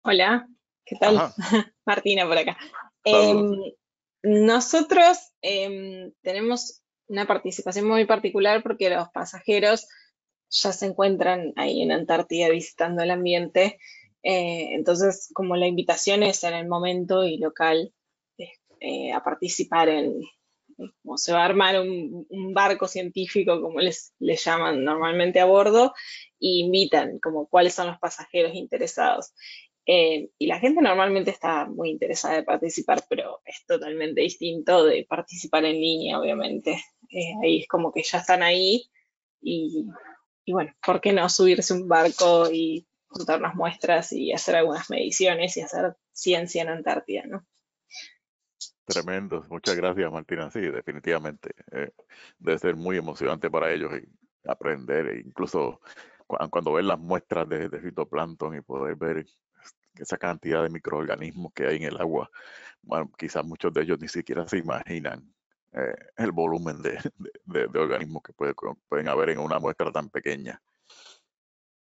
Hola, ¿qué tal? Martina por acá. Em, nosotros em, tenemos una participación muy particular porque los pasajeros ya se encuentran ahí en Antártida visitando el ambiente. Eh, entonces, como la invitación es en el momento y local eh, a participar en, como se va a armar un, barco científico, como les, llaman normalmente a bordo, y invitan como cuáles son los pasajeros interesados. Eh, y la gente normalmente está muy interesada de participar, pero es totalmente distinto de participar en línea, obviamente. Eh, ahí es como que ya están ahí y, y bueno, ¿por qué no subirse un barco y juntar muestras y hacer algunas mediciones y hacer ciencia en Antártida, ¿no? Tremendo, muchas gracias Martina. Sí, definitivamente. Eh, debe ser muy emocionante para ellos aprender, e incluso cuando ven las muestras de, fitoplancton y poder ver esa cantidad de microorganismos que hay en el agua, bueno, quizás muchos de ellos ni siquiera se imaginan eh, el volumen de, organismos que puede, pueden haber en una muestra tan pequeña.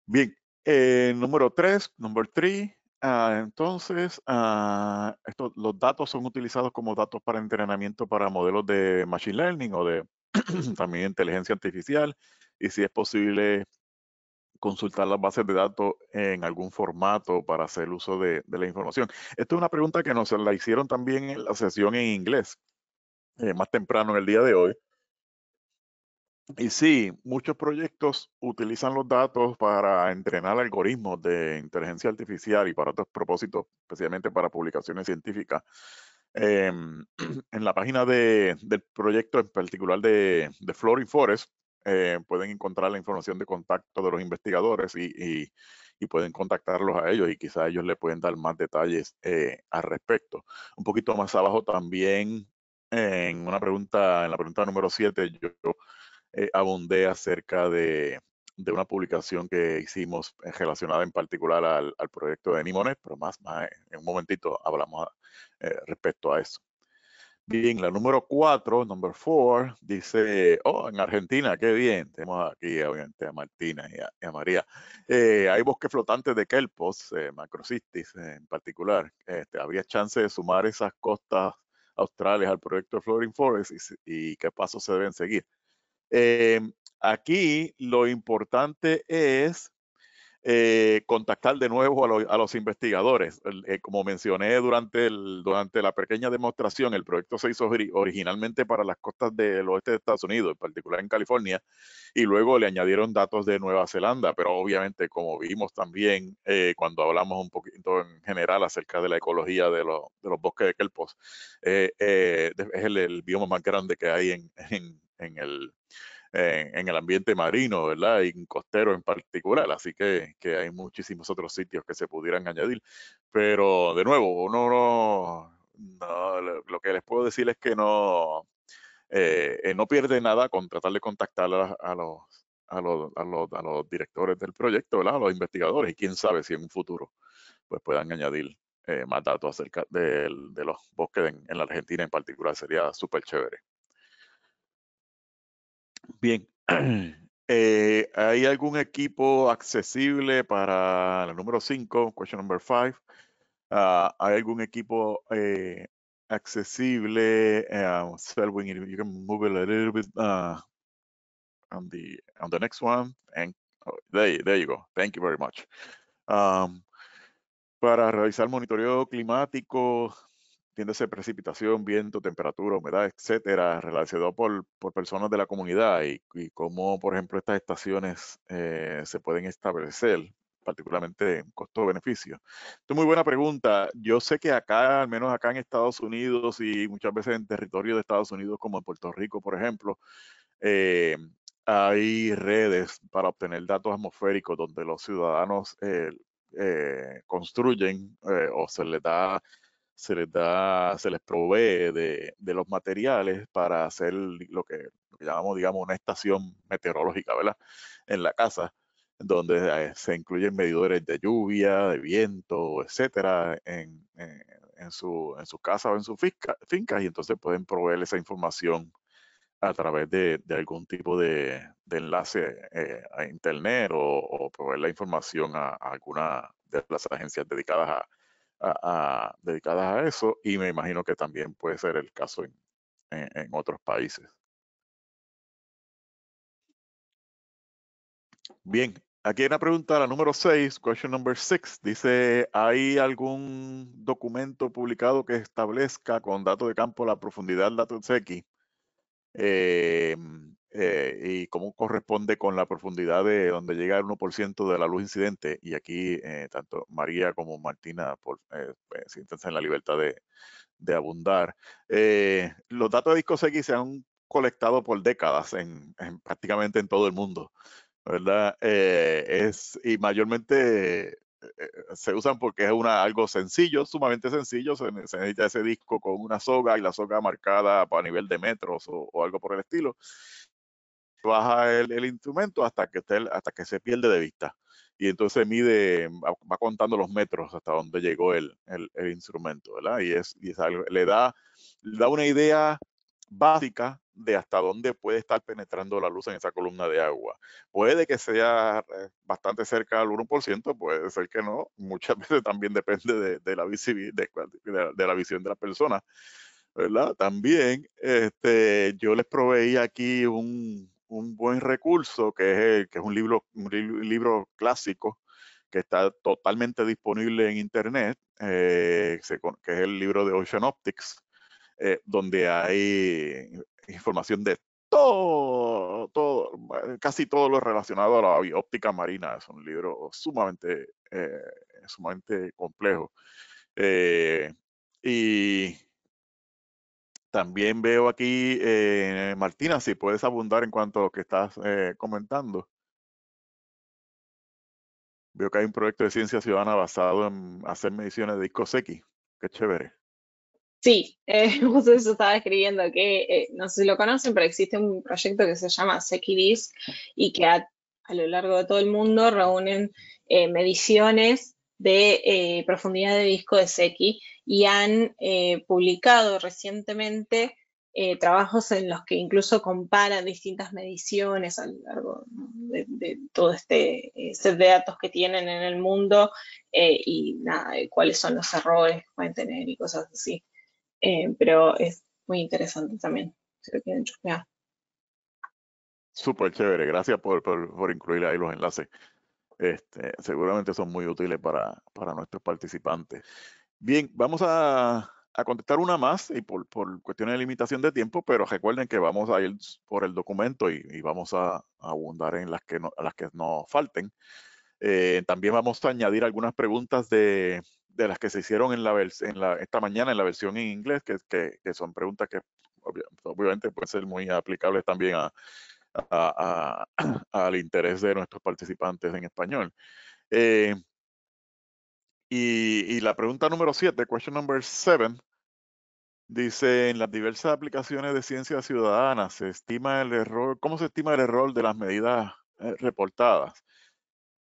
Bien, eh, número tres, number tres. Ah, entonces, ah, los datos son utilizados como datos para entrenamiento para modelos de machine learning o de también inteligencia artificial. Y si es posible consultar las bases de datos en algún formato para hacer uso de, la información. Esta es una pregunta que nos la hicieron también en la sesión en inglés, eh, más temprano en el día de hoy. Y sí, muchos proyectos utilizan los datos para entrenar algoritmos de inteligencia artificial y para otros propósitos, especialmente para publicaciones científicas. Em, en la página del proyecto en particular de, de Florin Forest, eh, pueden encontrar la información de contacto de los investigadores y, pueden contactarlos a ellos y quizá ellos le pueden dar más detalles eh, al respecto. Un poquito más abajo también, en una pregunta, en la pregunta número 7, yo eh, abundé acerca de, una publicación que hicimos eh, relacionada en particular al, proyecto de Nimonet, pero más, más, en un momentito hablamos eh, respecto a eso. Bien, la número cuatro, number four, dice, oh, en Argentina, qué bien, tenemos aquí obviamente a Martina y a, María. Eh, hay bosques flotantes de kelpos, macrocystis en particular. Este, ¿Habría chance de sumar esas costas australes al proyecto de Floating Forest y qué pasos se deben seguir? Eh, aquí lo importante es eh, contactar de nuevo a, los investigadores. Eh, como mencioné durante, durante la pequeña demostración, el proyecto se hizo originalmente para las costas del oeste de Estados Unidos, en particular en California, y luego le añadieron datos de Nueva Zelanda, pero obviamente como vimos también cuando hablamos un poquito en general acerca de la ecología de, los bosques de Kelpos, es el, bioma más grande que hay en, en el, en, el ambiente marino, ¿verdad? Y costero en particular, así que, que, hay muchísimos otros sitios que se pudieran añadir. Pero de nuevo, no, lo que les puedo decir es que no, eh, eh, no pierde nada con tratar de contactar a, los a los, a, los, a los, directores del proyecto, ¿verdad? a los investigadores, y quién sabe si en un futuro pues puedan añadir eh, más datos acerca de, los bosques en, en, la Argentina en particular, sería súper chévere. Bien. Eh, ¿Hay algún equipo accesible para el número 5, question number 5? Ah, ¿Hay algún equipo eh, accesible? Uh, you can move it a little bit uh, on the on the next one. Oh, there, you go. Thank you very much. Um, para realizar monitoreo climático entiéndase precipitación, viento, temperatura, humedad, etcétera, relacionado por, personas de la comunidad y, cómo, por ejemplo, estas estaciones eh, se pueden establecer, particularmente en costo-beneficio. Esto es muy buena pregunta. Yo sé que acá, al menos acá en Estados Unidos y muchas veces en territorio de Estados Unidos, como en Puerto Rico, por ejemplo, eh, hay redes para obtener datos atmosféricos donde los ciudadanos eh, construyen o se les da se les da, se les provee de, de los materiales para hacer lo que, llamamos, digamos, una estación meteorológica, ¿verdad? En la casa, donde eh, se incluyen medidores de lluvia, de viento, etcétera, en, en, su, casa o en sus fincas, y entonces pueden proveer esa información a través de, algún tipo de, enlace eh, a internet o, proveer la información a alguna de las agencias dedicadas a, dedicadas a eso y me imagino que también puede ser el caso en, otros países. Bien, aquí hay una pregunta, la número 6, question number 6, dice, ¿hay algún documento publicado que establezca con datos de campo la profundidad de dato X? Em, eh, y cómo corresponde con la profundidad de donde llega el 1% de la luz incidente. Y aquí eh, tanto María como Martina por, eh, pues, en la libertad de, abundar. los datos de discos X se han colectado por décadas en, prácticamente en todo el mundo, ¿verdad? es, y mayormente se usan porque es algo sencillo, sumamente sencillo. Se, necesita ese disco con una soga y la soga marcada a nivel de metros o algo por el estilo baja el, el, instrumento hasta que, esté hasta que se pierde de vista. Y entonces mide, va contando los metros hasta donde llegó el, el, el instrumento, ¿verdad? Y, es, y le, da, da una idea básica de hasta dónde puede estar penetrando la luz en esa columna de agua. Puede que sea eh, bastante cerca al 1%, puede ser que no. Muchas veces también depende de, la, de, de, la visión de la persona, ¿verdad? También este, yo les proveí aquí un, un buen recurso, que es, que es un, libro, un libro clásico que está totalmente disponible en Internet, eh, que es el libro de Ocean Optics, eh, donde hay información de todo, todo, eh, casi todo lo relacionado a la óptica marina. Es un libro sumamente, sumamente complejo. y también veo aquí, eh, Martina, si puedes abundar en cuanto a lo que estás eh, comentando. Veo que hay un proyecto de ciencia ciudadana basado en hacer mediciones de discos X. Qué chévere. Sí, eh, justo eso estaba escribiendo, que eh, no sé si lo conocen, pero existe un proyecto que se llama SekiDisc y que a, lo largo de todo el mundo reúnen mediciones de eh, profundidad de disco de Seki, y han eh, publicado recientemente eh, trabajos en los que incluso comparan distintas mediciones a lo largo de, todo este set de datos que tienen en el mundo y cuáles son los errores que pueden tener y cosas así. pero es muy interesante también, si quieren Súper chévere, gracias por incluir ahí los enlaces. Este, seguramente son muy útiles para, para nuestros participantes. Bien, vamos a, a contestar una más y por, por, cuestiones de limitación de tiempo, pero recuerden que vamos a ir por el documento y, vamos a, abundar en las que, no, las que nos falten. Eh, también vamos a añadir algunas preguntas de, de las que se hicieron en la, en la, esta mañana en la versión en inglés, que, que, que son preguntas que obviamente pueden ser muy aplicables también a, al interés de nuestros participantes en español. Eh, y, la pregunta número 7, question number 7, dice, en las diversas aplicaciones de ciencia ciudadana, ¿se estima el error, ¿cómo se estima el error de las medidas eh, reportadas?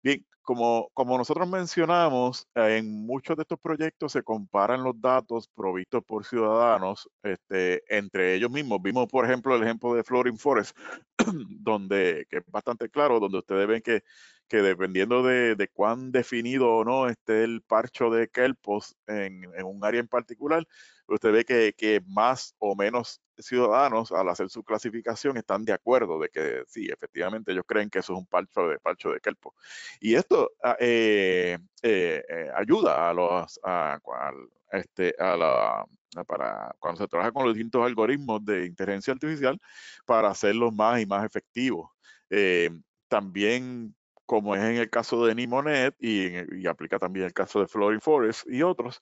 Bien, como, nosotros mencionamos, eh, en muchos de estos proyectos se comparan los datos provistos por ciudadanos este, entre ellos mismos. Vimos, por ejemplo, el ejemplo de Florin Forest, donde, que es bastante claro, donde ustedes ven que que dependiendo de, de, cuán definido o no esté el parcho de Kelpos en, en un área en particular, usted ve que, que, más o menos ciudadanos al hacer su clasificación están de acuerdo de que sí, efectivamente ellos creen que eso es un parcho de parcho de Kelpos. Y esto ah, eh, eh, eh, ayuda a los a, a, este, a la, para cuando se trabaja con los distintos algoritmos de inteligencia artificial para hacerlos más y más efectivos. Eh, también como es en el caso de Nimonet y, aplica también el caso de Flooring Forest y otros,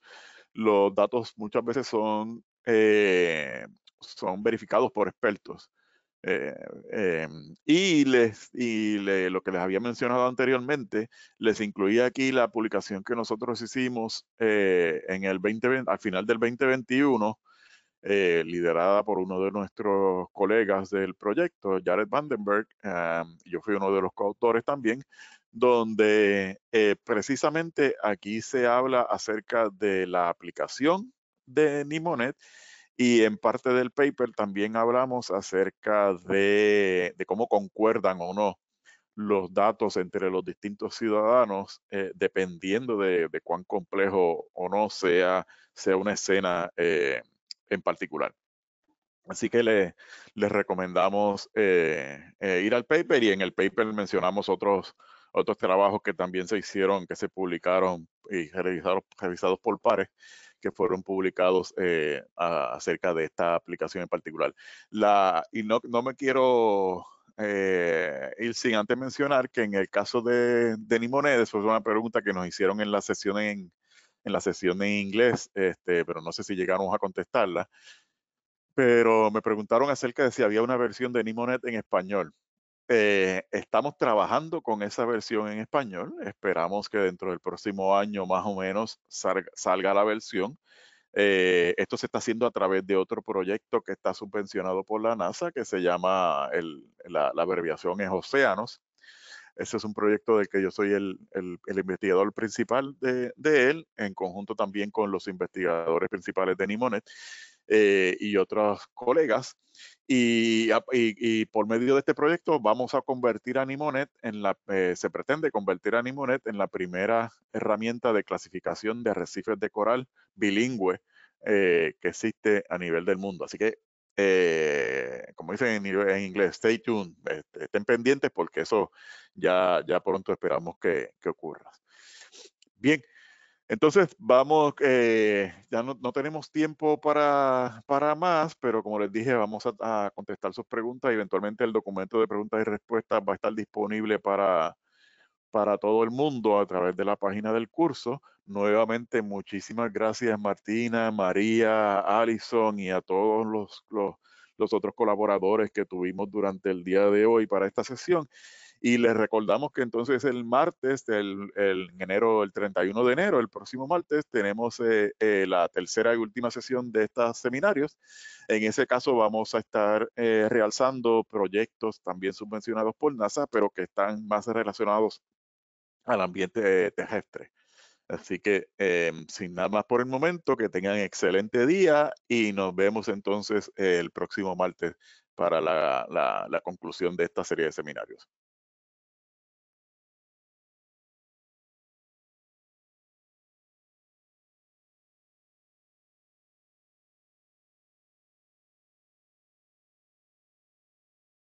los datos muchas veces son, eh, son verificados por expertos. Eh, em, y les, y lo que les había mencionado anteriormente, les incluía aquí la publicación que nosotros hicimos eh, en el 2020, al final del 2021 eh, liderada por uno de nuestros colegas del proyecto, Jared Vandenberg. yo fui uno de los coautores también, donde eh, precisamente aquí se habla acerca de la aplicación de Nimonet y en parte del paper también hablamos acerca de, cómo concuerdan o no los datos entre los distintos ciudadanos, eh, dependiendo de, cuán complejo o no sea, sea una escena eh, en particular. Así que les recomendamos eh, eh, ir al paper y en el paper mencionamos otros, otros trabajos que también se hicieron, que se publicaron y revisados, revisados por pares que fueron publicados eh, acerca de esta aplicación en particular. La, y no, no me quiero ir sin antes mencionar que en el caso de, de Nimonedes, fue una pregunta que nos hicieron en la sesión en, en la sesión en inglés, este, pero no sé si llegaron a contestarla. Pero me preguntaron acerca de si había una versión de Nimonet en español. Eh, estamos trabajando con esa versión en español. Esperamos que dentro del próximo año más o menos salga, la versión. Eh, esto se está haciendo a través de otro proyecto que está subvencionado por la NASA, que se llama, la, la, abreviación es Océanos, ese es un proyecto del que yo soy el, investigador principal de, él, en conjunto también con los investigadores principales de Nimonet eh, y otros colegas. Ah, y, por medio de este proyecto vamos a convertir a Nimonet en la, eh, se pretende convertir a Nimonet en la primera herramienta de clasificación de arrecifes de coral bilingüe eh, que existe a nivel del mundo. Así que eh, como dicen en, inglés, stay tuned, este, estén pendientes porque eso ya, ya pronto esperamos que, ocurra. Bien, entonces vamos, eh, ya no, tenemos tiempo para, más, pero como les dije, vamos a, contestar sus preguntas. y Eventualmente el documento de preguntas y respuestas va a estar disponible para todo el mundo a través de la página del curso. Nuevamente, muchísimas gracias Martina, María, Alison y a todos los, los, otros colaboradores que tuvimos durante el día de hoy para esta sesión. Y les recordamos que entonces el martes, el, el enero, el 31 de enero, el próximo martes, tenemos eh, eh, la tercera y última sesión de estos seminarios. En ese caso vamos a estar eh, realzando proyectos también subvencionados por NASA, pero que están más relacionados al ambiente terrestre. Así que eh, sin nada más por el momento, que tengan excelente día y nos vemos entonces el próximo martes para la conclusión de esta serie de seminarios.